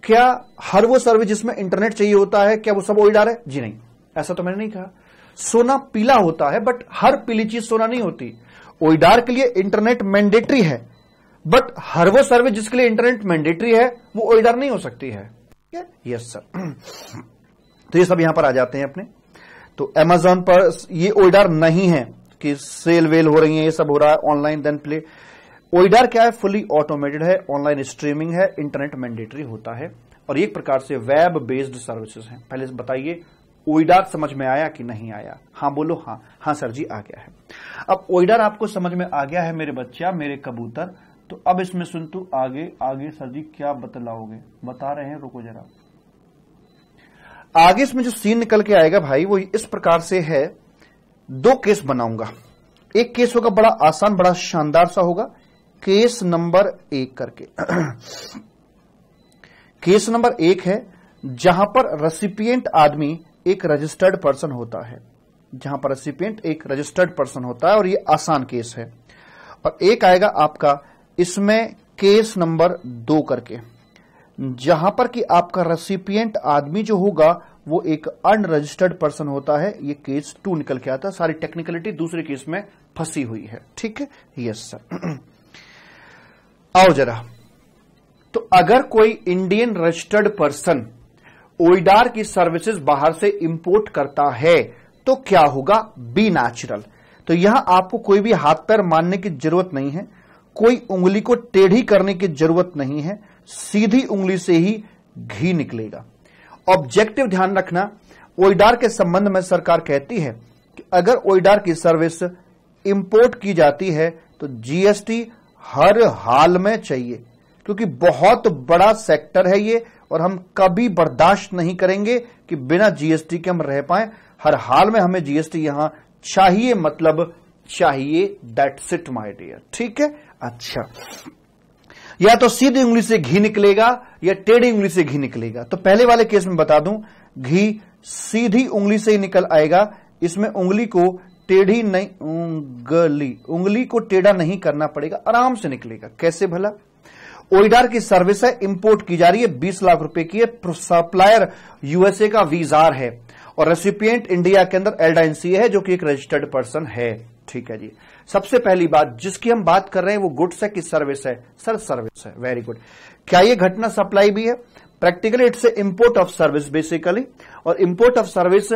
क्या हर वो सर्विस जिसमें इंटरनेट चाहिए होता है क्या वो सब ओइडार है जी नहीं ऐसा तो मैंने नहीं कहा सोना पीला होता है बट हर पीली चीज सोना नहीं होती ओइडार के लिए इंटरनेट मैंडेटरी है बट हर वो सर्विस जिसके लिए इंटरनेट मैंडेटरी है वो ओइडार नहीं हो सकती है यस सर तो ये सब यहां पर आ जाते हैं अपने तो एमेजॉन पर ये ओइडार नहीं है कि सेल वेल हो रही है ये सब हो रहा है ऑनलाइन देन प्ले ओइडार क्या है फुली ऑटोमेटेड है ऑनलाइन स्ट्रीमिंग है इंटरनेट मैंडेटरी होता है और एक प्रकार से वेब बेस्ड सर्विसेज हैं पहले बताइए ओइडार समझ में आया कि नहीं आया हाँ बोलो हाँ हाँ सर जी आ गया है अब ओइडार आपको समझ में आ गया है मेरे बच्चा मेरे कबूतर तो अब इसमें सुन तू आगे आगे सर जी क्या बतलाओगे बता रहे हैं रुको जरा आगे इसमें जो सीन निकल के आएगा भाई वो इस प्रकार से है दो केस बनाऊंगा एक केस होगा बड़ा आसान बड़ा शानदार सा होगा केस नंबर एक करके केस नंबर एक है जहां पर रेसिपिएंट आदमी एक रजिस्टर्ड पर्सन होता है जहां पर रेसिपिएंट एक रजिस्टर्ड पर्सन होता है और ये आसान केस है और एक आएगा आपका इसमें केस नंबर दो करके जहां पर कि आपका रेसिपियंट आदमी जो होगा वो एक अनरजिस्टर्ड पर्सन होता है ये केस टू निकल के आता है सारी टेक्निकलिटी दूसरे केस में फंसी हुई है ठीक है यस सर आओ जरा तो अगर कोई इंडियन रजिस्टर्ड पर्सन ओइडार की सर्विसेज बाहर से इंपोर्ट करता है तो क्या होगा बी नेचुरल तो यहां आपको कोई भी हाथ पैर मानने की जरूरत नहीं है कोई उंगली को टेढ़ी करने की जरूरत नहीं है सीधी उंगली से ही घी निकलेगा ऑब्जेक्टिव ध्यान रखना ओइडार के संबंध में सरकार कहती है कि अगर ओइडार की सर्विस इंपोर्ट की जाती है तो जीएसटी हर हाल में चाहिए क्योंकि बहुत बड़ा सेक्टर है ये और हम कभी बर्दाश्त नहीं करेंगे कि बिना जीएसटी के हम रह पाए हर हाल में हमें जीएसटी यहां चाहिए मतलब चाहिए दैट्स इट माय डियर ठीक है अच्छा या तो सीधी उंगली से घी निकलेगा या टेढ़ी उंगली से घी निकलेगा तो पहले वाले केस में बता दूं घी सीधी उंगली से ही निकल आएगा इसमें उंगली को टेढ़ी नहीं उंगली उंगली को टेढ़ा नहीं करना पड़ेगा आराम से निकलेगा कैसे भला ओइडार की सर्विस है इंपोर्ट की जा रही है बीस लाख रुपए की है सप्लायर यूएसए का वीजार है और रेसिपियंट इंडिया के अंदर एलडाइन सी है जो कि एक रजिस्टर्ड पर्सन है ठीक है जी सबसे पहली बात जिसकी हम बात कर रहे हैं वो गुड्स है कि सर्विस है सर सर्विस है वेरी गुड क्या ये घटना सप्लाई भी है practically it's import of service basically और इम्पोर्ट ऑफ सर्विस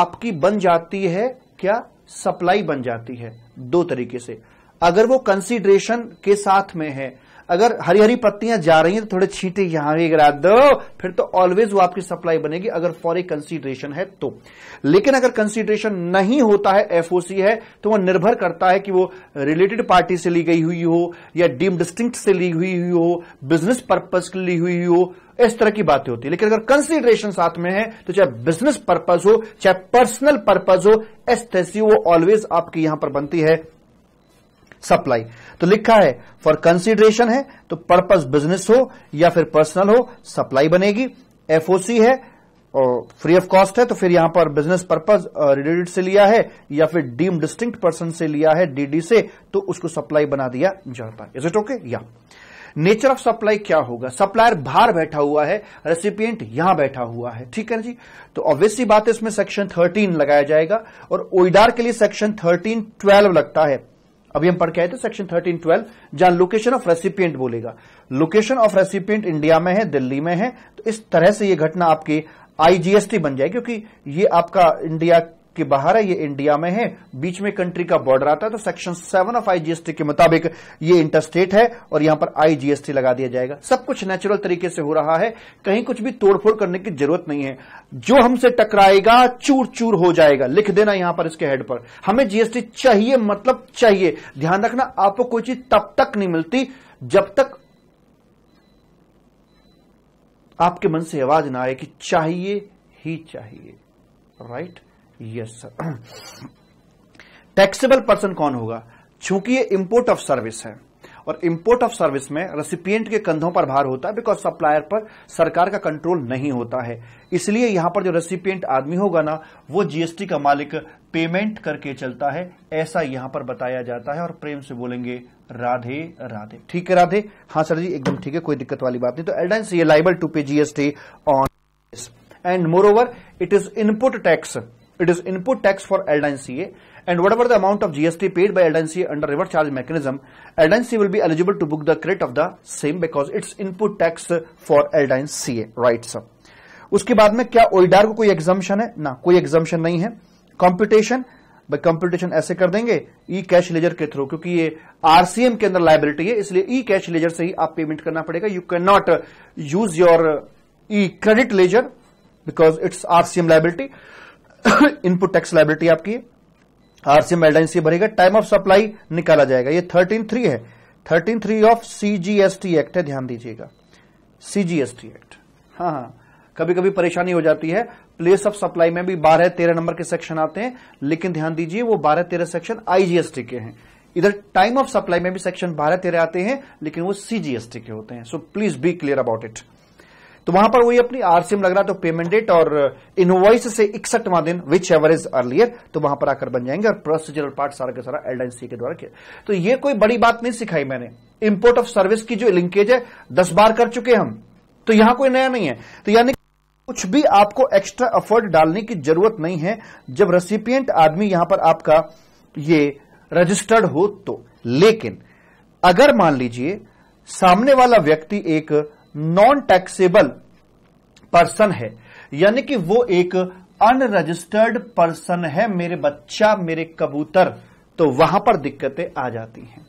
आपकी बन जाती है क्या सप्लाई बन जाती है दो तरीके से अगर वो कंसिडरेशन के साथ में है अगर हरी हरी पत्तियां जा रही हैं तो थोड़े छींटे यहां भी गिरा दो फिर तो ऑलवेज वो आपकी सप्लाई बनेगी अगर फॉर ए कंसीडरेशन है तो लेकिन अगर कंसीडरेशन नहीं होता है एफओसी है तो वह निर्भर करता है कि वो रिलेटेड पार्टी से ली गई हुई हो या डीम डिस्टिंक्ट से ली हुई हुई हो बिजनेस पर्पज ली हुई हो इस तरह की बातें होती है लेकिन अगर कंसिडरेशन साथ में है तो चाहे बिजनेस पर्पज हो चाहे पर्सनल पर्पज हो एस्थेसी वो ऑलवेज आपकी यहां पर बनती है सप्लाई तो लिखा है फॉर कंसिडरेशन है तो पर्पस बिजनेस हो या फिर पर्सनल हो सप्लाई बनेगी एफओसी है और फ्री ऑफ कॉस्ट है तो फिर यहां पर बिजनेस पर्पज रिलेटेड से लिया है या फिर डीम डिस्टिंक्ट पर्सन से लिया है डीडी से तो उसको सप्लाई बना दिया जाता है इज इट ओके या नेचर ऑफ सप्लाई क्या होगा सप्लायर बाहर बैठा हुआ है रेसिपियंट यहां बैठा हुआ है ठीक है जी तो ऑब्वियसली बात है इसमें सेक्शन 13 लगाया जाएगा और ओइडार के लिए सेक्शन 13 12 लगता है अभी हम पढ़ के आए थे सेक्शन थर्टीन ट्वेल्व जहां लोकेशन ऑफ रेसिपियंट बोलेगा लोकेशन ऑफ रेसिपियंट इंडिया में है दिल्ली में है तो इस तरह से यह घटना आपकी आईजीएसटी बन जाए क्योंकि ये आपका इंडिया के बाहर है ये इंडिया में है बीच में कंट्री का बॉर्डर आता है तो सेक्शन सेवन ऑफ आईजीएसटी के मुताबिक ये इंटरस्टेट है और यहां पर आईजीएसटी लगा दिया जाएगा सब कुछ नेचुरल तरीके से हो रहा है कहीं कुछ भी तोड़फोड़ करने की जरूरत नहीं है जो हमसे टकराएगा चूर चूर हो जाएगा लिख देना यहां पर इसके हेड पर हमें जीएसटी चाहिए मतलब चाहिए ध्यान रखना आपको कोई चीज तब तक नहीं मिलती जब तक आपके मन से आवाज ना आए कि चाहिए ही चाहिए right right? Yes sir taxable person कौन होगा चूंकि ये इंपोर्ट ऑफ सर्विस है और इंपोर्ट ऑफ सर्विस में रेसिपिएंट के कंधों पर भार होता है बिकॉज सप्लायर पर सरकार का कंट्रोल नहीं होता है इसलिए यहां पर जो रेसिपिएंट आदमी होगा ना वो जीएसटी का मालिक पेमेंट करके चलता है ऐसा यहां पर बताया जाता है और प्रेम से बोलेंगे राधे राधे ठीक है राधे हाँ सर जी एकदम ठीक है कोई दिक्कत वाली बात नहीं तो एडेंस ये liable to pay GST on and moreover it is input tax It is input tax for LDNCA and whatever the amount of GST paid by LDNCA under reverse charge mechanism, LDNCA will be eligible to book the credit of the same because it's input tax for LDNCA, right sir? उसके बाद में क्या ओइडार को कोई एग्जाम्शन है ना कोई एग्जाम्शन नहीं है कॉम्पिटिशन भाई कंप्यूटेशन ऐसे कर देंगे ई कैश लेजर के थ्रू क्योंकि ये आरसीएम के अंदर लाइबिलिटी है इसलिए ई कैश लेजर से ही आप पेमेंट करना पड़ेगा you can not use your e credit ledger because it's RCM liability input tax liability आपकी आरसीएम एलडाइन से भरेगा टाइम ऑफ सप्लाई निकाला जाएगा ये थर्टीन थ्री है thirteen three of CGST act है ध्यान दीजिएगा सीजीएसटी एक्ट हाँ हाँ कभी कभी परेशानी हो जाती है प्लेस ऑफ सप्लाई में भी बारह तेरह नंबर के सेक्शन आते हैं लेकिन ध्यान दीजिए वो बारह तेरह सेक्शन आईजीएसटी के हैं इधर टाइम ऑफ सप्लाई में भी सेक्शन बारह तेरह आते हैं लेकिन वो सीजीएसटी के होते हैं so please be clear about it तो वहां पर वही अपनी आरसीएम लग रहा तो पेमेंट डेट और इनवॉइस से इकसठवा दिन विच एवर इज अर्लियर तो वहां पर आकर बन जाएंगे और प्रोसीजरल पार्ट सारा का सारा एल के द्वारा किया तो ये कोई बड़ी बात नहीं सिखाई मैंने इंपोर्ट ऑफ सर्विस की जो लिंकेज है दस बार कर चुके हम तो यहां कोई नया नहीं है तो यानी कुछ भी आपको एक्स्ट्रा अफर्ट डालने की जरूरत नहीं है जब रेसिपियंट आदमी यहां पर आपका ये रजिस्टर्ड हो तो लेकिन अगर मान लीजिए सामने वाला व्यक्ति एक नॉन टैक्सेबल पर्सन है यानी कि वो एक अनरजिस्टर्ड पर्सन है मेरे बच्चा मेरे कबूतर तो वहां पर दिक्कतें आ जाती हैं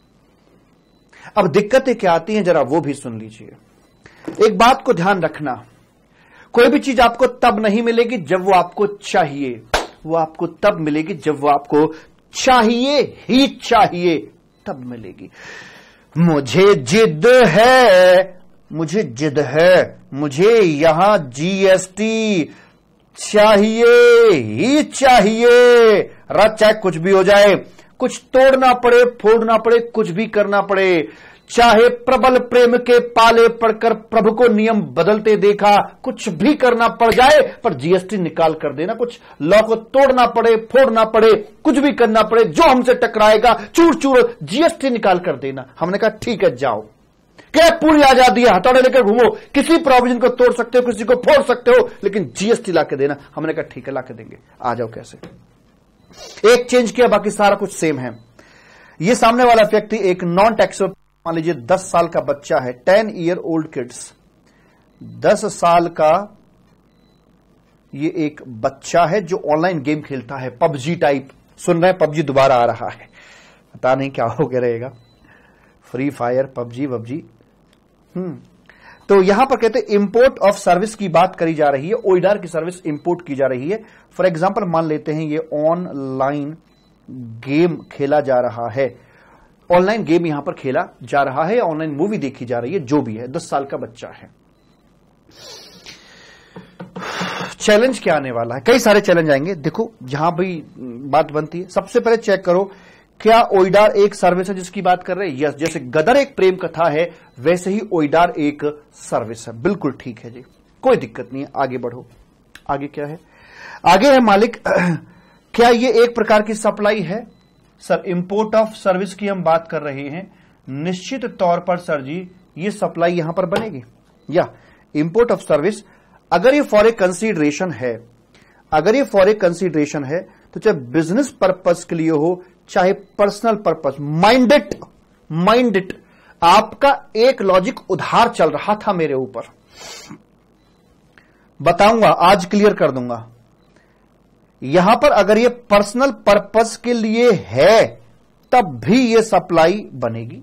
अब दिक्कतें क्या आती हैं जरा वो भी सुन लीजिए एक बात को ध्यान रखना कोई भी चीज आपको तब नहीं मिलेगी जब वो आपको चाहिए वो आपको तब मिलेगी जब वो आपको चाहिए ही चाहिए तब मिलेगी मुझे जिद है मुझे जिद है मुझे यहां जीएसटी चाहिए ही चाहिए रात चाहे कुछ भी हो जाए कुछ तोड़ना पड़े फोड़ना पड़े कुछ भी करना पड़े चाहे प्रबल प्रेम के पाले पड़कर प्रभु को नियम बदलते देखा कुछ भी करना पड़ जाए पर जीएसटी निकाल कर देना कुछ लॉ को तोड़ना पड़े फोड़ना पड़े कुछ भी करना पड़े जो हमसे टकराएगा चूर चूर जीएसटी निकाल कर देना हमने कहा ठीक है जाओ क्या पूरी आजादी है हथौड़े लेकर घूमो किसी प्रोविजन को तोड़ सकते हो किसी को फोड़ सकते हो लेकिन जीएसटी ला के देना हमने कहा ठीक है ला के देंगे आ जाओ कैसे एक चेंज किया बाकी सारा कुछ सेम है ये सामने वाला व्यक्ति एक नॉन टैक्स मान लीजिए दस साल का बच्चा है टेन ईयर ओल्ड किड्स दस साल का ये एक बच्चा है जो ऑनलाइन गेम खेलता है पबजी टाइप सुन रहे हैं पबजी दोबारा आ रहा है पता नहीं क्या हो गया रहेगा फ्री फायर पबजी वबजी हम्म। तो यहां पर कहते हैं इंपोर्ट ऑफ सर्विस की बात करी जा रही है ओइडार की सर्विस इंपोर्ट की जा रही है फॉर एग्जाम्पल मान लेते हैं ये ऑनलाइन गेम खेला जा रहा है ऑनलाइन गेम यहां पर खेला जा रहा है ऑनलाइन मूवी देखी जा रही है जो भी है दस साल का बच्चा है चैलेंज क्या आने वाला है कई सारे चैलेंज आएंगे देखो जहां भी बात बनती है सबसे पहले चेक करो क्या ओइडार एक सर्विस है जिसकी बात कर रहे हैं यस जैसे गदर एक प्रेम कथा है वैसे ही ओइडार एक सर्विस है बिल्कुल ठीक है जी कोई दिक्कत नहीं है आगे बढ़ो आगे क्या है आगे है मालिक क्या ये एक प्रकार की सप्लाई है सर इंपोर्ट ऑफ सर्विस की हम बात कर रहे हैं निश्चित तौर पर सर जी ये सप्लाई यहां पर बनेगी या इंपोर्ट ऑफ सर्विस अगर ये फॉर ए कंसिडरेशन है अगर ये फॉर ए कंसिडरेशन है तो चाहे बिजनेस पर्पज के लिए हो चाहे personal purpose mind it mind it आपका एक लॉजिक उधार चल रहा था मेरे ऊपर बताऊंगा आज क्लियर कर दूंगा यहां पर अगर ये पर्सनल पर्पज के लिए है तब भी ये सप्लाई बनेगी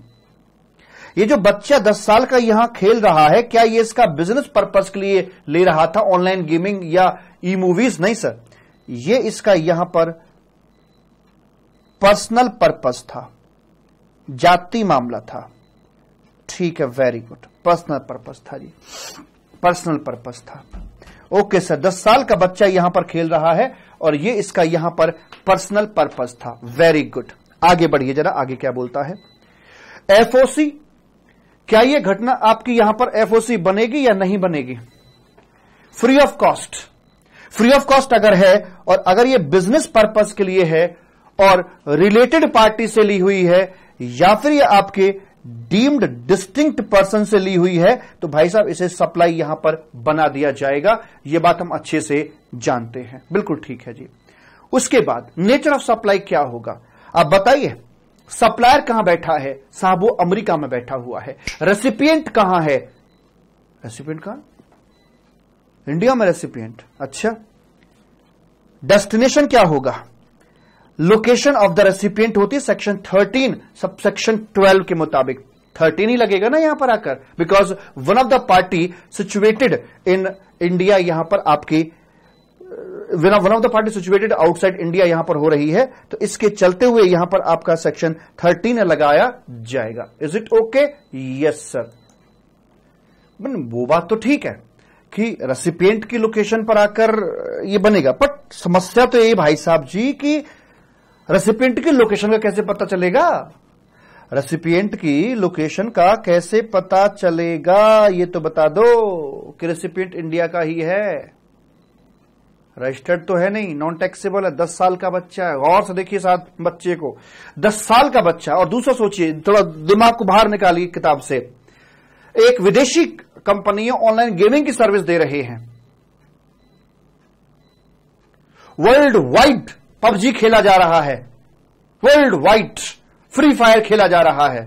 ये जो बच्चा 10 साल का यहां खेल रहा है क्या ये इसका बिजनेस पर्पज के लिए ले रहा था ऑनलाइन गेमिंग या ई मूवीज नहीं सर ये इसका यहां पर पर्सनल पर्पस था जाति मामला था ठीक है वेरी गुड पर्सनल पर्पस था जी पर्सनल पर्पस था ओके सर दस साल का बच्चा यहां पर खेल रहा है और ये इसका यहां पर पर्सनल पर्पस था वेरी गुड आगे बढ़िए जरा आगे क्या बोलता है एफओसी क्या यह घटना आपकी यहां पर एफओसी बनेगी या नहीं बनेगी free of cost free of cost अगर है और अगर ये बिजनेस पर्पस के लिए है और रिलेटेड पार्टी से ली हुई है या फिर ये आपके डीम्ड डिस्टिंक्ट पर्सन से ली हुई है तो भाई साहब इसे सप्लाई यहां पर बना दिया जाएगा यह बात हम अच्छे से जानते हैं बिल्कुल ठीक है जी उसके बाद नेचर ऑफ सप्लाई क्या होगा आप बताइए सप्लायर कहां बैठा है साहब वो अमेरिका में बैठा हुआ है रेसिपियंट कहां है रेसिपियंट कहां इंडिया में रेसिपियंट अच्छा डेस्टिनेशन क्या होगा लोकेशन ऑफ द रेसिपियंट होती है सेक्शन 13 सब सेक्शन 12 के मुताबिक 13 ही लगेगा ना यहां पर आकर because one of the party situated in India यहां पर आपकी one of the party situated outside India यहां पर हो रही है तो इसके चलते हुए यहां पर आपका सेक्शन 13 लगाया जाएगा is it okay yes sir वो बात तो ठीक है कि रेसिपियंट की लोकेशन पर आकर ये बनेगा बट समस्या तो ये भाई साहब जी कि रेसिपिएंट की लोकेशन का कैसे पता चलेगा रेसिपिएंट की लोकेशन का कैसे पता चलेगा ये तो बता दो कि रेसिपिएंट इंडिया का ही है रजिस्टर्ड तो है नहीं नॉन टैक्सेबल है दस साल का बच्चा है गौर से देखिए साथ बच्चे को दस साल का बच्चा और दूसरा सोचिए थोड़ा दिमाग को बाहर निकालिए किताब से एक विदेशी कंपनी ऑनलाइन गेमिंग की सर्विस दे रहे हैं वर्ल्ड वाइड पबजी खेला जा रहा है वर्ल्ड वाइड फ्री फायर खेला जा रहा है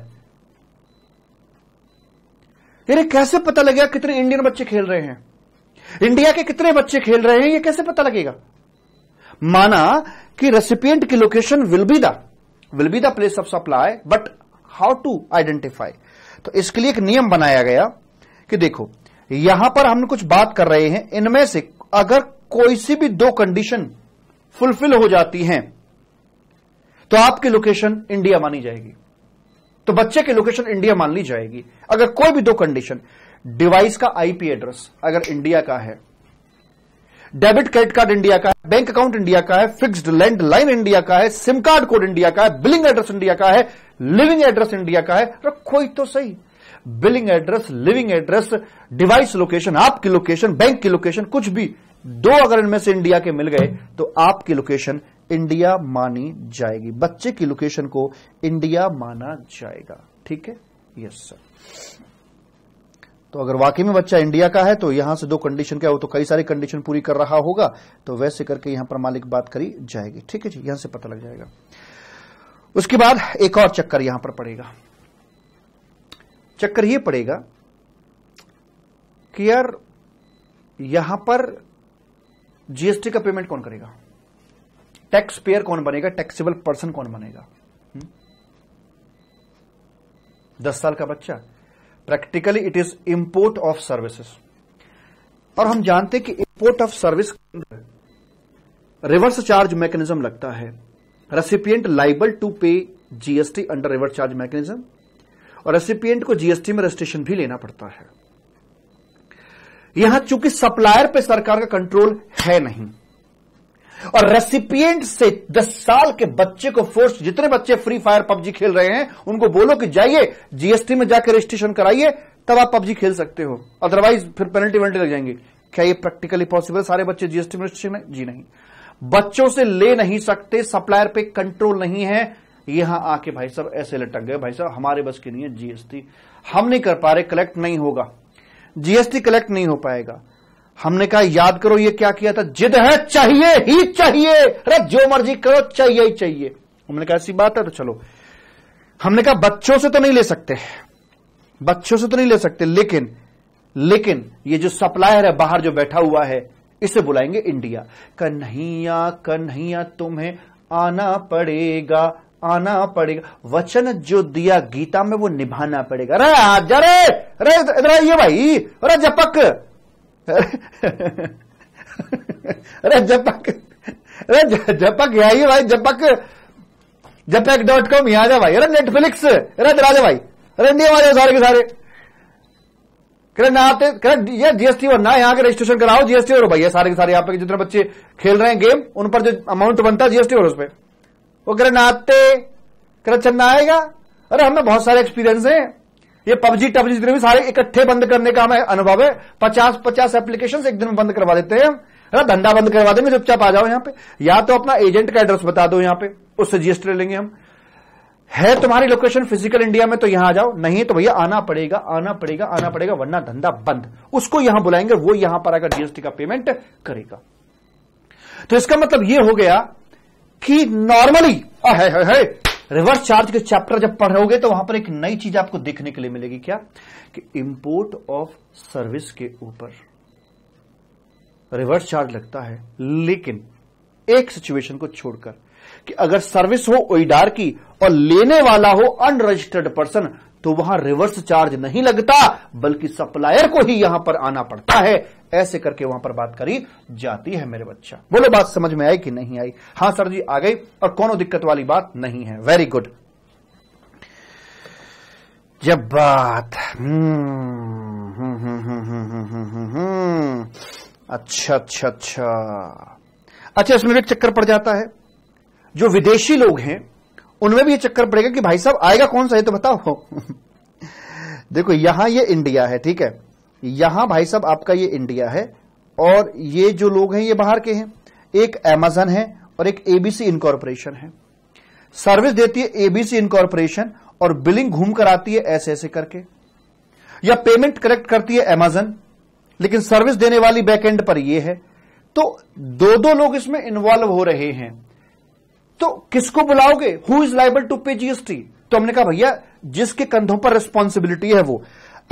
ये कैसे पता लगेगा कितने इंडियन बच्चे खेल रहे हैं इंडिया के कितने बच्चे खेल रहे हैं ये कैसे पता लगेगा माना कि रेसिपियंट की location will be the will be the place of supply but how to identify तो इसके लिए एक नियम बनाया गया कि देखो यहां पर हम कुछ बात कर रहे हैं इनमें से अगर कोई सी भी दो कंडीशन फुलफिल हो जाती हैं तो आपकी लोकेशन इंडिया मानी जाएगी तो बच्चे की लोकेशन इंडिया मान ली जाएगी अगर कोई भी दो कंडीशन डिवाइस का आईपी एड्रेस अगर इंडिया का है डेबिट क्रेडिट कार्ड इंडिया का है बैंक अकाउंट इंडिया का है फिक्स्ड लैंड लाइन इंडिया का है सिम कार्ड कोड इंडिया का है बिलिंग एड्रेस इंडिया का है लिविंग एड्रेस इंडिया का है रखो तो सही billing address living address device location आपकी लोकेशन बैंक की लोकेशन कुछ भी दो अगर इनमें से इंडिया के मिल गए तो आपकी लोकेशन इंडिया मानी जाएगी बच्चे की लोकेशन को इंडिया माना जाएगा ठीक है यस सर तो अगर वाकई में बच्चा इंडिया का है तो यहां से दो कंडीशन क्या हो तो कई सारी कंडीशन पूरी कर रहा होगा तो वैसे करके यहां पर मालिक बात करी जाएगी ठीक है जी यहां से पता लग जाएगा उसके बाद एक और चक्कर यहां पर पड़ेगा चक्कर ये पड़ेगा कि यार यहां पर जीएसटी का पेमेंट कौन करेगा टैक्स पेयर कौन बनेगा टैक्सेबल पर्सन कौन बनेगा हुँ? हम्म? दस साल का बच्चा practically it is import of services और हम जानते हैं कि import of service reverse charge mechanism लगता है recipient liable to pay GST under reverse charge mechanism और रेसिपिएंट को जीएसटी में रजिस्ट्रेशन भी लेना पड़ता है यहां चूंकि सप्लायर पे सरकार का कंट्रोल है नहीं और रेसिपियंट से 10 साल के बच्चे को फोर्स जितने बच्चे फ्री फायर पबजी खेल रहे हैं उनको बोलो कि जाइए जीएसटी में जाकर रजिस्ट्रेशन कराइए तब आप पबजी खेल सकते हो अदरवाइज फिर पेनल्टी वेनल्टी लग जाएंगे क्या ये प्रैक्टिकली पॉसिबल सारे बच्चे जीएसटी में रजिस्ट्रेशन है जी नहीं बच्चों से ले नहीं सकते सप्लायर पे कंट्रोल नहीं है यहां आके भाई साहब ऐसे लटक गए भाई साहब हमारे बस के नहीं है जीएसटी हम नहीं कर पा रहे कलेक्ट नहीं होगा जीएसटी कलेक्ट नहीं हो पाएगा हमने कहा याद करो ये क्या किया था जिद है चाहिए ही चाहिए अरे जो मर्जी करो चाहिए ही चाहिए हमने कहा ऐसी बात है तो चलो हमने कहा बच्चों से तो नहीं ले सकते बच्चों से तो नहीं ले सकते लेकिन लेकिन ये जो सप्लायर है बाहर जो बैठा हुआ है इसे बुलाएंगे इंडिया कन्हैया कन्हैया तुम्हें आना पड़ेगा आना पड़ेगा वचन जो दिया गीता में वो निभाना पड़ेगा अरे आज अरे अरे इधर आइए भाई अरे जपक अरे जपक अरे जपक आइए भाई जपक जपक डॉट कॉम यहां जा भाई अरे नेटफ्लिक्स अरे इधर आजा भाई अरे इंडिया वाले सारे के सारे करे ना आते करे ये जीएसटी और ना यहाँ के रजिस्ट्रेशन कराओ जीएसटी और भैया सारे के सारे यहाँ पे जितने बच्चे खेल रहे हैं गेम उन पर जो अमाउंट बनता है जीएसटी और उस पर वगैरह नाते कर चंदा आएगा अरे हमें बहुत सारे एक्सपीरियंस है ये पबजी टबजी जितने भी सारे इकट्ठे बंद करने का हमें अनुभव है पचास पचास एप्लीकेशन एक दिन में बंद करवा देते हैं हम धंधा बंद करवा देंगे चुपचाप आ जाओ यहां पे या तो अपना एजेंट का एड्रेस बता दो यहां पे उससे जीएसटी लेंगे हम है तुम्हारी लोकेशन फिजिकल इंडिया में तो यहां आ जाओ नहीं तो भैया आना पड़ेगा आना पड़ेगा आना पड़ेगा वरना धंधा बंद उसको यहां बुलाएंगे वो यहां पर आकर जीएसटी का पेमेंट करेगा तो इसका मतलब यह हो गया कि नॉर्मली रिवर्स चार्ज के चैप्टर जब पढ़ोगे तो वहां पर एक नई चीज आपको देखने के लिए मिलेगी क्या कि इंपोर्ट ऑफ सर्विस के ऊपर रिवर्स चार्ज लगता है लेकिन एक सिचुएशन को छोड़कर कि अगर सर्विस हो ओडार की और लेने वाला हो अनरजिस्टर्ड पर्सन तो वहां रिवर्स चार्ज नहीं लगता बल्कि सप्लायर को ही यहां पर आना पड़ता है ऐसे करके वहां पर बात करी जाती है मेरे बच्चा बोलो बात समझ में आई कि नहीं आई हां सर जी आ गई और कोनो दिक्कत वाली बात नहीं है वेरी गुड जब बात अच्छा अच्छा अच्छा अच्छा इसमें भी एक चक्कर पड़ जाता है जो विदेशी लोग हैं उनमें भी ये चक्कर पड़ेगा कि भाई साहब आएगा कौन सा है तो बताओ देखो यहां ये इंडिया है ठीक है यहां भाई साहब आपका ये इंडिया है और ये जो लोग हैं ये बाहर के हैं एक एमेजन है और एक एबीसी इनकॉर्पोरेशन है सर्विस देती है एबीसी इनकॉर्पोरेशन और बिलिंग घूम कर आती है ऐसे ऐसे करके या पेमेंट करेक्ट करती है एमेजन लेकिन सर्विस देने वाली बैकएंड पर यह है तो दो दो लोग इसमें इन्वॉल्व हो रहे हैं तो किसको बुलाओगे who is liable to pay GST तो हमने कहा भैया जिसके कंधों पर रिस्पॉन्सिबिलिटी है वो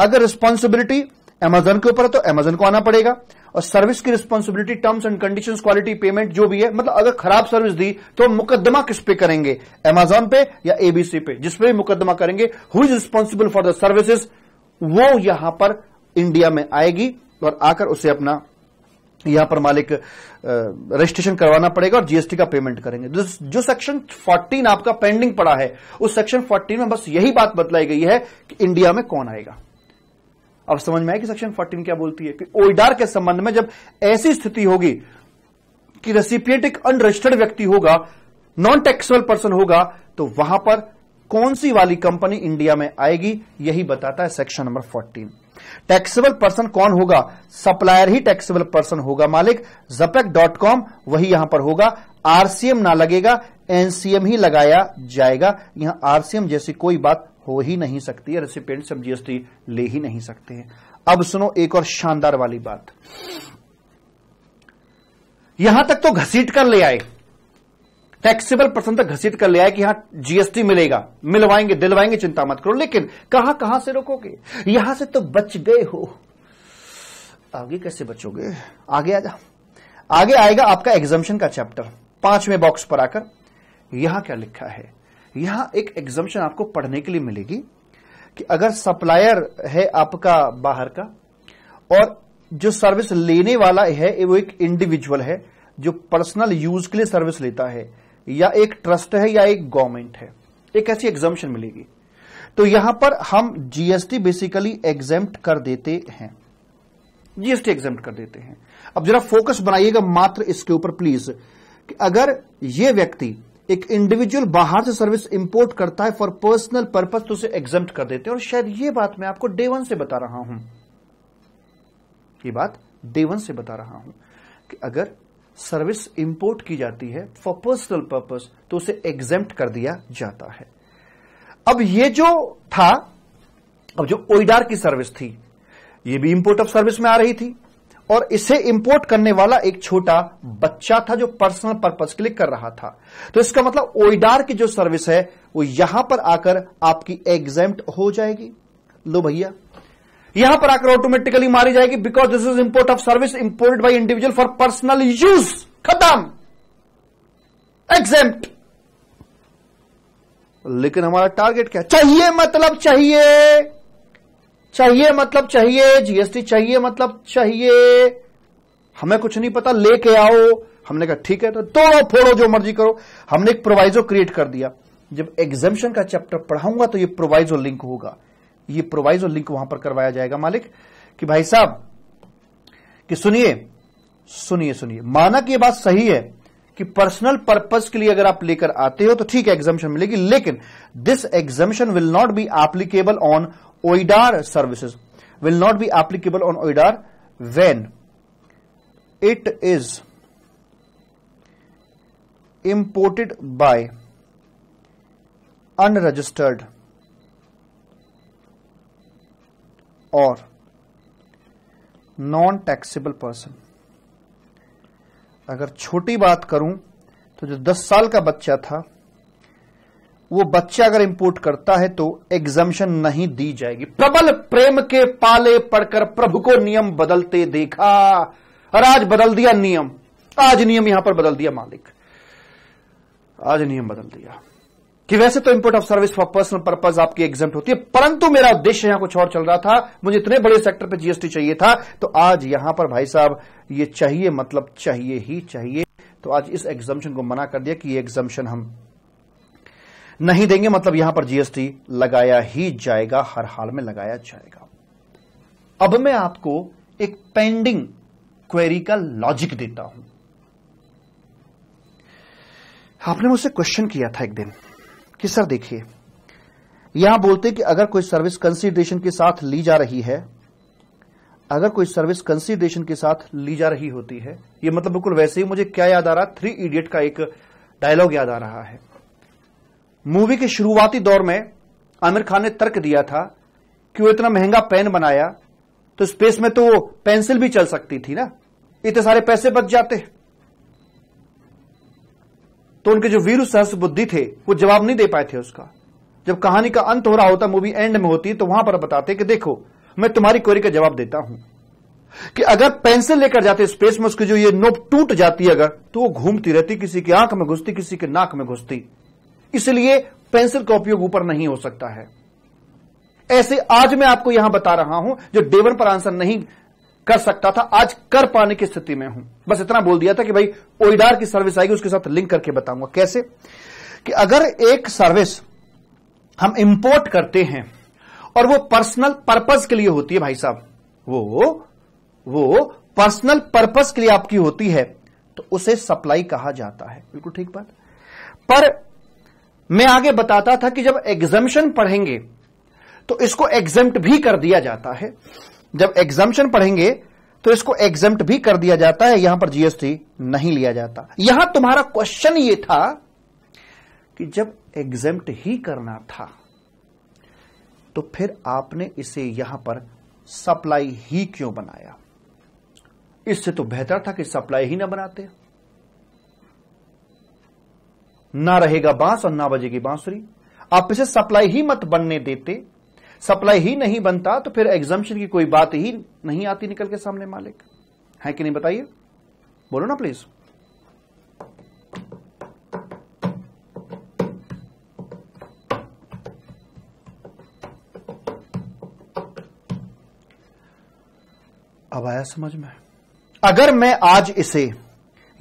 अगर रिस्पॉन्सिबिलिटी अमेजन के ऊपर है तो अमेजन को आना पड़ेगा और सर्विस की responsibility terms and condition quality payment जो भी है मतलब अगर खराब सर्विस दी तो मुकदमा किस पे करेंगे अमेजॉन पे या एबीसी पे जिस पे भी मुकदमा करेंगे who is responsible for the services वो यहां पर इंडिया में आएगी और आकर उसे अपना यहां पर मालिक रजिस्ट्रेशन करवाना पड़ेगा और जीएसटी का पेमेंट करेंगे जो सेक्शन 14 आपका पेंडिंग पड़ा है उस सेक्शन 14 में बस यही बात बतलाई गई है कि इंडिया में कौन आएगा अब समझ में आए कि सेक्शन फोर्टीन क्या बोलती है कि ओइडार के संबंध में जब ऐसी स्थिति होगी कि रेसिपिएंट एक अनरजिस्टर्ड व्यक्ति होगा नॉन टैक्सेबल पर्सन होगा तो वहां पर कौन सी वाली कंपनी इंडिया में आएगी यही बताता है section number fourteen taxable person कौन होगा सप्लायर ही टैक्सेबल पर्सन होगा मालिक जपेक डॉट कॉम वही यहां पर होगा आरसीएम ना लगेगा एनसीएम ही लगाया जाएगा यहां आरसीएम जैसी कोई बात हो ही नहीं सकती है रेसिपेंट सब जीएसटी ले ही नहीं सकते हैं अब सुनो एक और शानदार वाली बात यहां तक तो घसीट कर ले आए टैक्सेबल पर्सन तक घसीट कर ले आए कि यहां जीएसटी मिलेगा मिलवाएंगे दिलवाएंगे चिंता मत करो लेकिन कहां कहां से रोकोगे यहां से तो बच गए हो आगे कैसे बचोगे आगे आ जाओ आगे आएगा आपका एग्जामेशन का चैप्टर पांचवें बॉक्स पर आकर यहां क्या लिखा है यहां एक एग्जाम्शन आपको पढ़ने के लिए मिलेगी कि अगर सप्लायर है आपका बाहर का और जो सर्विस लेने वाला है वो एक इंडिविजुअल है जो पर्सनल यूज के लिए सर्विस लेता है या एक ट्रस्ट है या एक गवर्नमेंट है एक ऐसी एग्जाम्पन मिलेगी तो यहां पर हम जीएसटी बेसिकली एग्जाम कर देते हैं जीएसटी एग्जाम कर देते हैं अब जरा फोकस बनाइएगा मात्र इसके ऊपर प्लीज कि अगर ये व्यक्ति एक इंडिविजुअल बाहर से सर्विस इंपोर्ट करता है फॉर पर्सनल पर्पज तो उसे एग्जाम कर देते हैं और शायद ये बात मैं आपको डे वन से बता रहा हूं ये बात डे वन से बता रहा हूं कि अगर सर्विस इंपोर्ट की जाती है फॉर पर्सनल पर्पज तो उसे एग्जाम कर दिया जाता है अब ये जो था अब जो ओइडार की सर्विस थी ये भी इंपोर्ट ऑफ सर्विस में आ रही थी और इसे इंपोर्ट करने वाला एक छोटा बच्चा था जो पर्सनल पर्पज के लिए कर रहा था तो इसका मतलब ओइडार की जो सर्विस है वो यहां पर आकर आपकी एग्जाम हो जाएगी लो भैया यहां पर आकर ऑटोमेटिकली मारी जाएगी because this is import of service import by individual for personal use खत्म एग्जेम्प्ट लेकिन हमारा टारगेट क्या चाहिए मतलब चाहिए चाहिए मतलब चाहिए जीएसटी चाहिए मतलब चाहिए हमें कुछ नहीं पता लेके आओ हमने कहा ठीक है तो तोड़ो फोड़ो जो मर्जी करो हमने एक प्रोवाइजो क्रिएट कर दिया जब एग्जामिशन का चैप्टर पढ़ाऊंगा तो ये प्रोवाइजो लिंक होगा ये प्रोवाइजो लिंक वहां पर करवाया जाएगा मालिक कि भाई साहब कि सुनिए सुनिए सुनिए माना कि यह बात सही है कि पर्सनल पर्पज के लिए अगर आप लेकर आते हो तो ठीक है एग्जामेशन मिलेगी लेकिन this exemption will not be applicable on OIDAR services will not be applicable on OIDAR when it is imported by unregistered or non taxable person अगर छोटी बात करूं तो जो 10 साल का बच्चा था वो बच्चा अगर इंपोर्ट करता है तो एग्जामेशन नहीं दी जाएगी प्रबल प्रेम के पाले पड़कर प्रभु को नियम बदलते देखा और आज बदल दिया नियम आज नियम यहां पर बदल दिया मालिक आज नियम बदल दिया कि वैसे तो import of service for personal purpose आपकी एग्जाम होती है परंतु मेरा उद्देश्य यहां कुछ और चल रहा था मुझे इतने बड़े सेक्टर पे जीएसटी चाहिए था तो आज यहां पर भाई साहब ये चाहिए मतलब चाहिए ही चाहिए तो आज इस एग्जामेशन को मना कर दिया कि ये एग्जामेशन हम नहीं देंगे मतलब यहां पर जीएसटी लगाया ही जाएगा हर हाल में लगाया जाएगा अब मैं आपको एक पेंडिंग क्वेरी का लॉजिक देता हूं आपने मुझसे क्वेश्चन किया था एक दिन कि सर देखिए यहां बोलते कि अगर कोई सर्विस कंसीडरेशन के साथ ली जा रही है अगर कोई सर्विस कंसीडरेशन के साथ ली जा रही होती है ये मतलब बिल्कुल वैसे ही मुझे क्या याद आ रहा थ्री इडियट का एक डायलॉग याद आ रहा है मूवी के शुरुआती दौर में आमिर खान ने तर्क दिया था कि वो इतना महंगा पेन बनाया तो स्पेस में तो पेंसिल भी चल सकती थी ना इतने सारे पैसे बच जाते तो उनके जो वीर सहस बुद्धि थे वो जवाब नहीं दे पाए थे उसका जब कहानी का अंत हो रहा होता मूवी एंड में होती तो वहां पर बताते कि देखो मैं तुम्हारी क्वेरी का जवाब देता हूं कि अगर पेंसिल लेकर जाते स्पेस में उसकी जो ये नोप टूट जाती है अगर तो वो घूमती रहती किसी की आंख में घुसती किसी के नाक में घुसती इसलिए पेंसिल का उपयोग ऊपर नहीं हो सकता है ऐसे आज मैं आपको यहां बता रहा हूं जो डेवन पर आंसर नहीं कर सकता था आज कर पाने की स्थिति में हूं बस इतना बोल दिया था कि भाई ओइडार की सर्विस आएगी उसके साथ लिंक करके बताऊंगा कैसे कि अगर एक सर्विस हम इंपोर्ट करते हैं और वो पर्सनल पर्पस के लिए होती है भाई साहब वो वो पर्सनल पर्पस के लिए आपकी होती है तो उसे सप्लाई कहा जाता है बिल्कुल ठीक बात पर मैं आगे बताता था कि जब एग्जम्पन पढ़ेंगे तो इसको एग्जेम्प्ट भी कर दिया जाता है जब एग्जम्पन पढ़ेंगे तो इसको एग्जेम्प्ट भी कर दिया जाता है यहां पर जीएसटी नहीं लिया जाता यहां तुम्हारा क्वेश्चन ये था कि जब एग्जेम्प्ट ही करना था तो फिर आपने इसे यहां पर सप्लाई ही क्यों बनाया इससे तो बेहतर था कि सप्लाई ही ना बनाते ना रहेगा बांस और ना बजेगी बांसुरी आप इसे सप्लाई ही मत बनने देते सप्लाई ही नहीं बनता तो फिर एग्जामेशन की कोई बात ही नहीं आती निकल के सामने मालिक है कि नहीं बताइए बोलो ना प्लीज अब आया समझ में अगर मैं आज इसे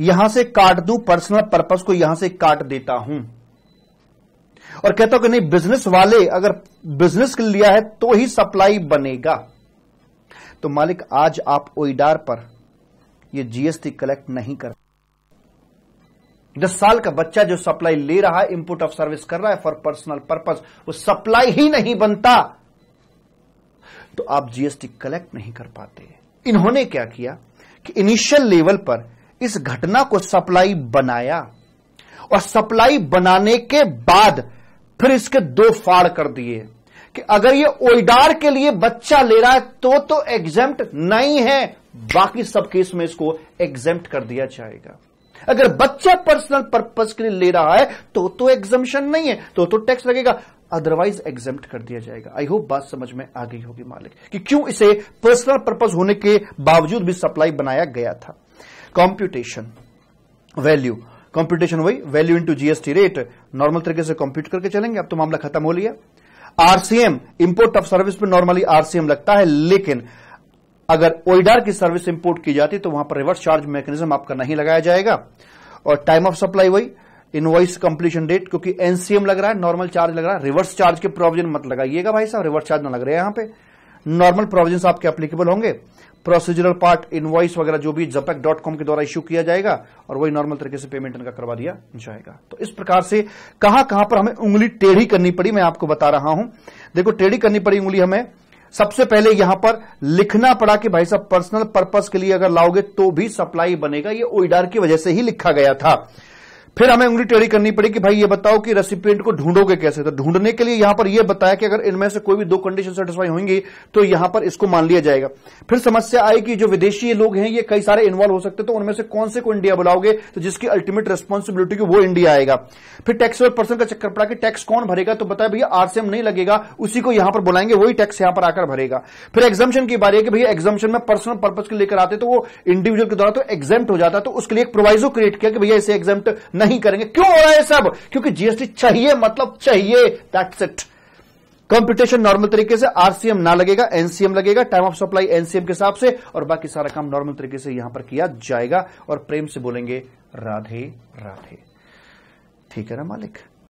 यहां से काट दू पर्सनल पर्पस को यहां से काट देता हूं और कहता हूं कि नहीं बिजनेस वाले अगर बिजनेस के लिया है तो ही सप्लाई बनेगा तो मालिक आज आप ओइडार पर यह जीएसटी कलेक्ट नहीं कर दस साल का बच्चा जो सप्लाई ले रहा है इनपुट ऑफ सर्विस कर रहा है फॉर पर्सनल पर्पस वो सप्लाई ही नहीं बनता तो आप जीएसटी कलेक्ट नहीं कर पाते इन्होंने क्या किया कि इनिशियल लेवल पर इस घटना को सप्लाई बनाया और सप्लाई बनाने के बाद फिर इसके दो फाड़ कर दिए कि अगर ये ओइडार के लिए बच्चा ले रहा है तो तो एग्जेम्प्ट नहीं है बाकी सब केस में इसको एग्जेम्प्ट कर दिया जाएगा अगर बच्चा पर्सनल पर्पज के लिए ले रहा है तो तो एग्जम्पन नहीं है तो तो टैक्स लगेगा अदरवाइज एग्जेम्प्ट कर दिया जाएगा आई होप बात समझ में आ गई होगी मालिक कि क्यों इसे पर्सनल पर्पज होने के बावजूद भी सप्लाई बनाया गया था कॉम्प्यूटेशन वैल्यू कॉम्प्यूटेशन वही value into GST rate normal तरीके से कॉम्प्यूट करके चलेंगे अब तो मामला खत्म हो लिया आरसीएम इंपोर्ट ऑफ सर्विस पे नॉर्मली आरसीएम लगता है लेकिन अगर ओइडार e की सर्विस इंपोर्ट की जाती तो वहां पर रिवर्स चार्ज मैकेनिज्म आपका नहीं लगाया जाएगा और टाइम ऑफ सप्लाई वही इनवॉइस कंप्लीशन डेट क्योंकि एनसीएम लग रहा है नॉर्मल चार्ज लग रहा है रिवर्स चार्ज के प्रोविजन मत लगाइएगा भाई साहब रिवर्स चार्ज ना लग रहे हैं यहां पे नॉर्मल प्रोविजन आपके एप्लीकेबल होंगे प्रोसीजरल पार्ट इनवॉइस वगैरह जो भी जपैक डॉट कॉम के द्वारा इश्यू किया जाएगा और वही नॉर्मल तरीके से पेमेंट इनका करवा दिया जाएगा तो इस प्रकार से कहां कहां पर हमें उंगली टेढ़ी करनी पड़ी मैं आपको बता रहा हूं देखो टेढ़ी करनी पड़ी उंगली हमें सबसे पहले यहां पर लिखना पड़ा कि भाई साहब पर्सनल पर्पज के लिए अगर लाओगे तो भी सप्लाई बनेगा ये ओइडार e की वजह से ही लिखा गया था फिर हमें उंगली टेढ़ी करनी पड़ी कि भाई ये बताओ कि रेसिपिएंट को ढूंढोगे कैसे तो ढूंढने के लिए यहां पर यह बताया कि अगर इनमें से कोई भी दो कंडीशन सेटिस्फाई होंगी तो यहां पर इसको मान लिया जाएगा फिर समस्या आई कि जो विदेशी लोग हैं ये कई सारे इन्वॉल्व हो सकते तो उनमें से कौन से को इंडिया बुलाओगे तो जिसकी अल्टीमेट रेस्पॉन्सिबिलिटी वो इंडिया आएगा फिर टैक्स और पर्सन का चक्कर पड़ा कि टैक्स कौन भरेगा तो बताया भैया आरसीएम नहीं लगेगा उसी को यहां पर बुलाएंगे वही टैक्स यहां पर आकर भरेगा फिर एग्जामेशन की बारी है कि भैया एग्जामेशन में पर्सनल पर्पज के लेकर आते तो वो इंडिविजुअल के द्वारा तो एग्जाम हो जाता तो उसके लिए एक प्रोवाइजो क्रिएट किया कि भैया इसे एग्जाम नहीं नहीं करेंगे क्यों हो रहा है सब क्योंकि जीएसटी चाहिए मतलब चाहिए दैट्स इट कंप्यूटेशन नॉर्मल तरीके से आरसीएम ना लगेगा एनसीएम लगेगा टाइम ऑफ सप्लाई एनसीएम के हिसाब से और बाकी सारा काम नॉर्मल तरीके से यहां पर किया जाएगा और प्रेम से बोलेंगे राधे राधे ठीक है ना मालिक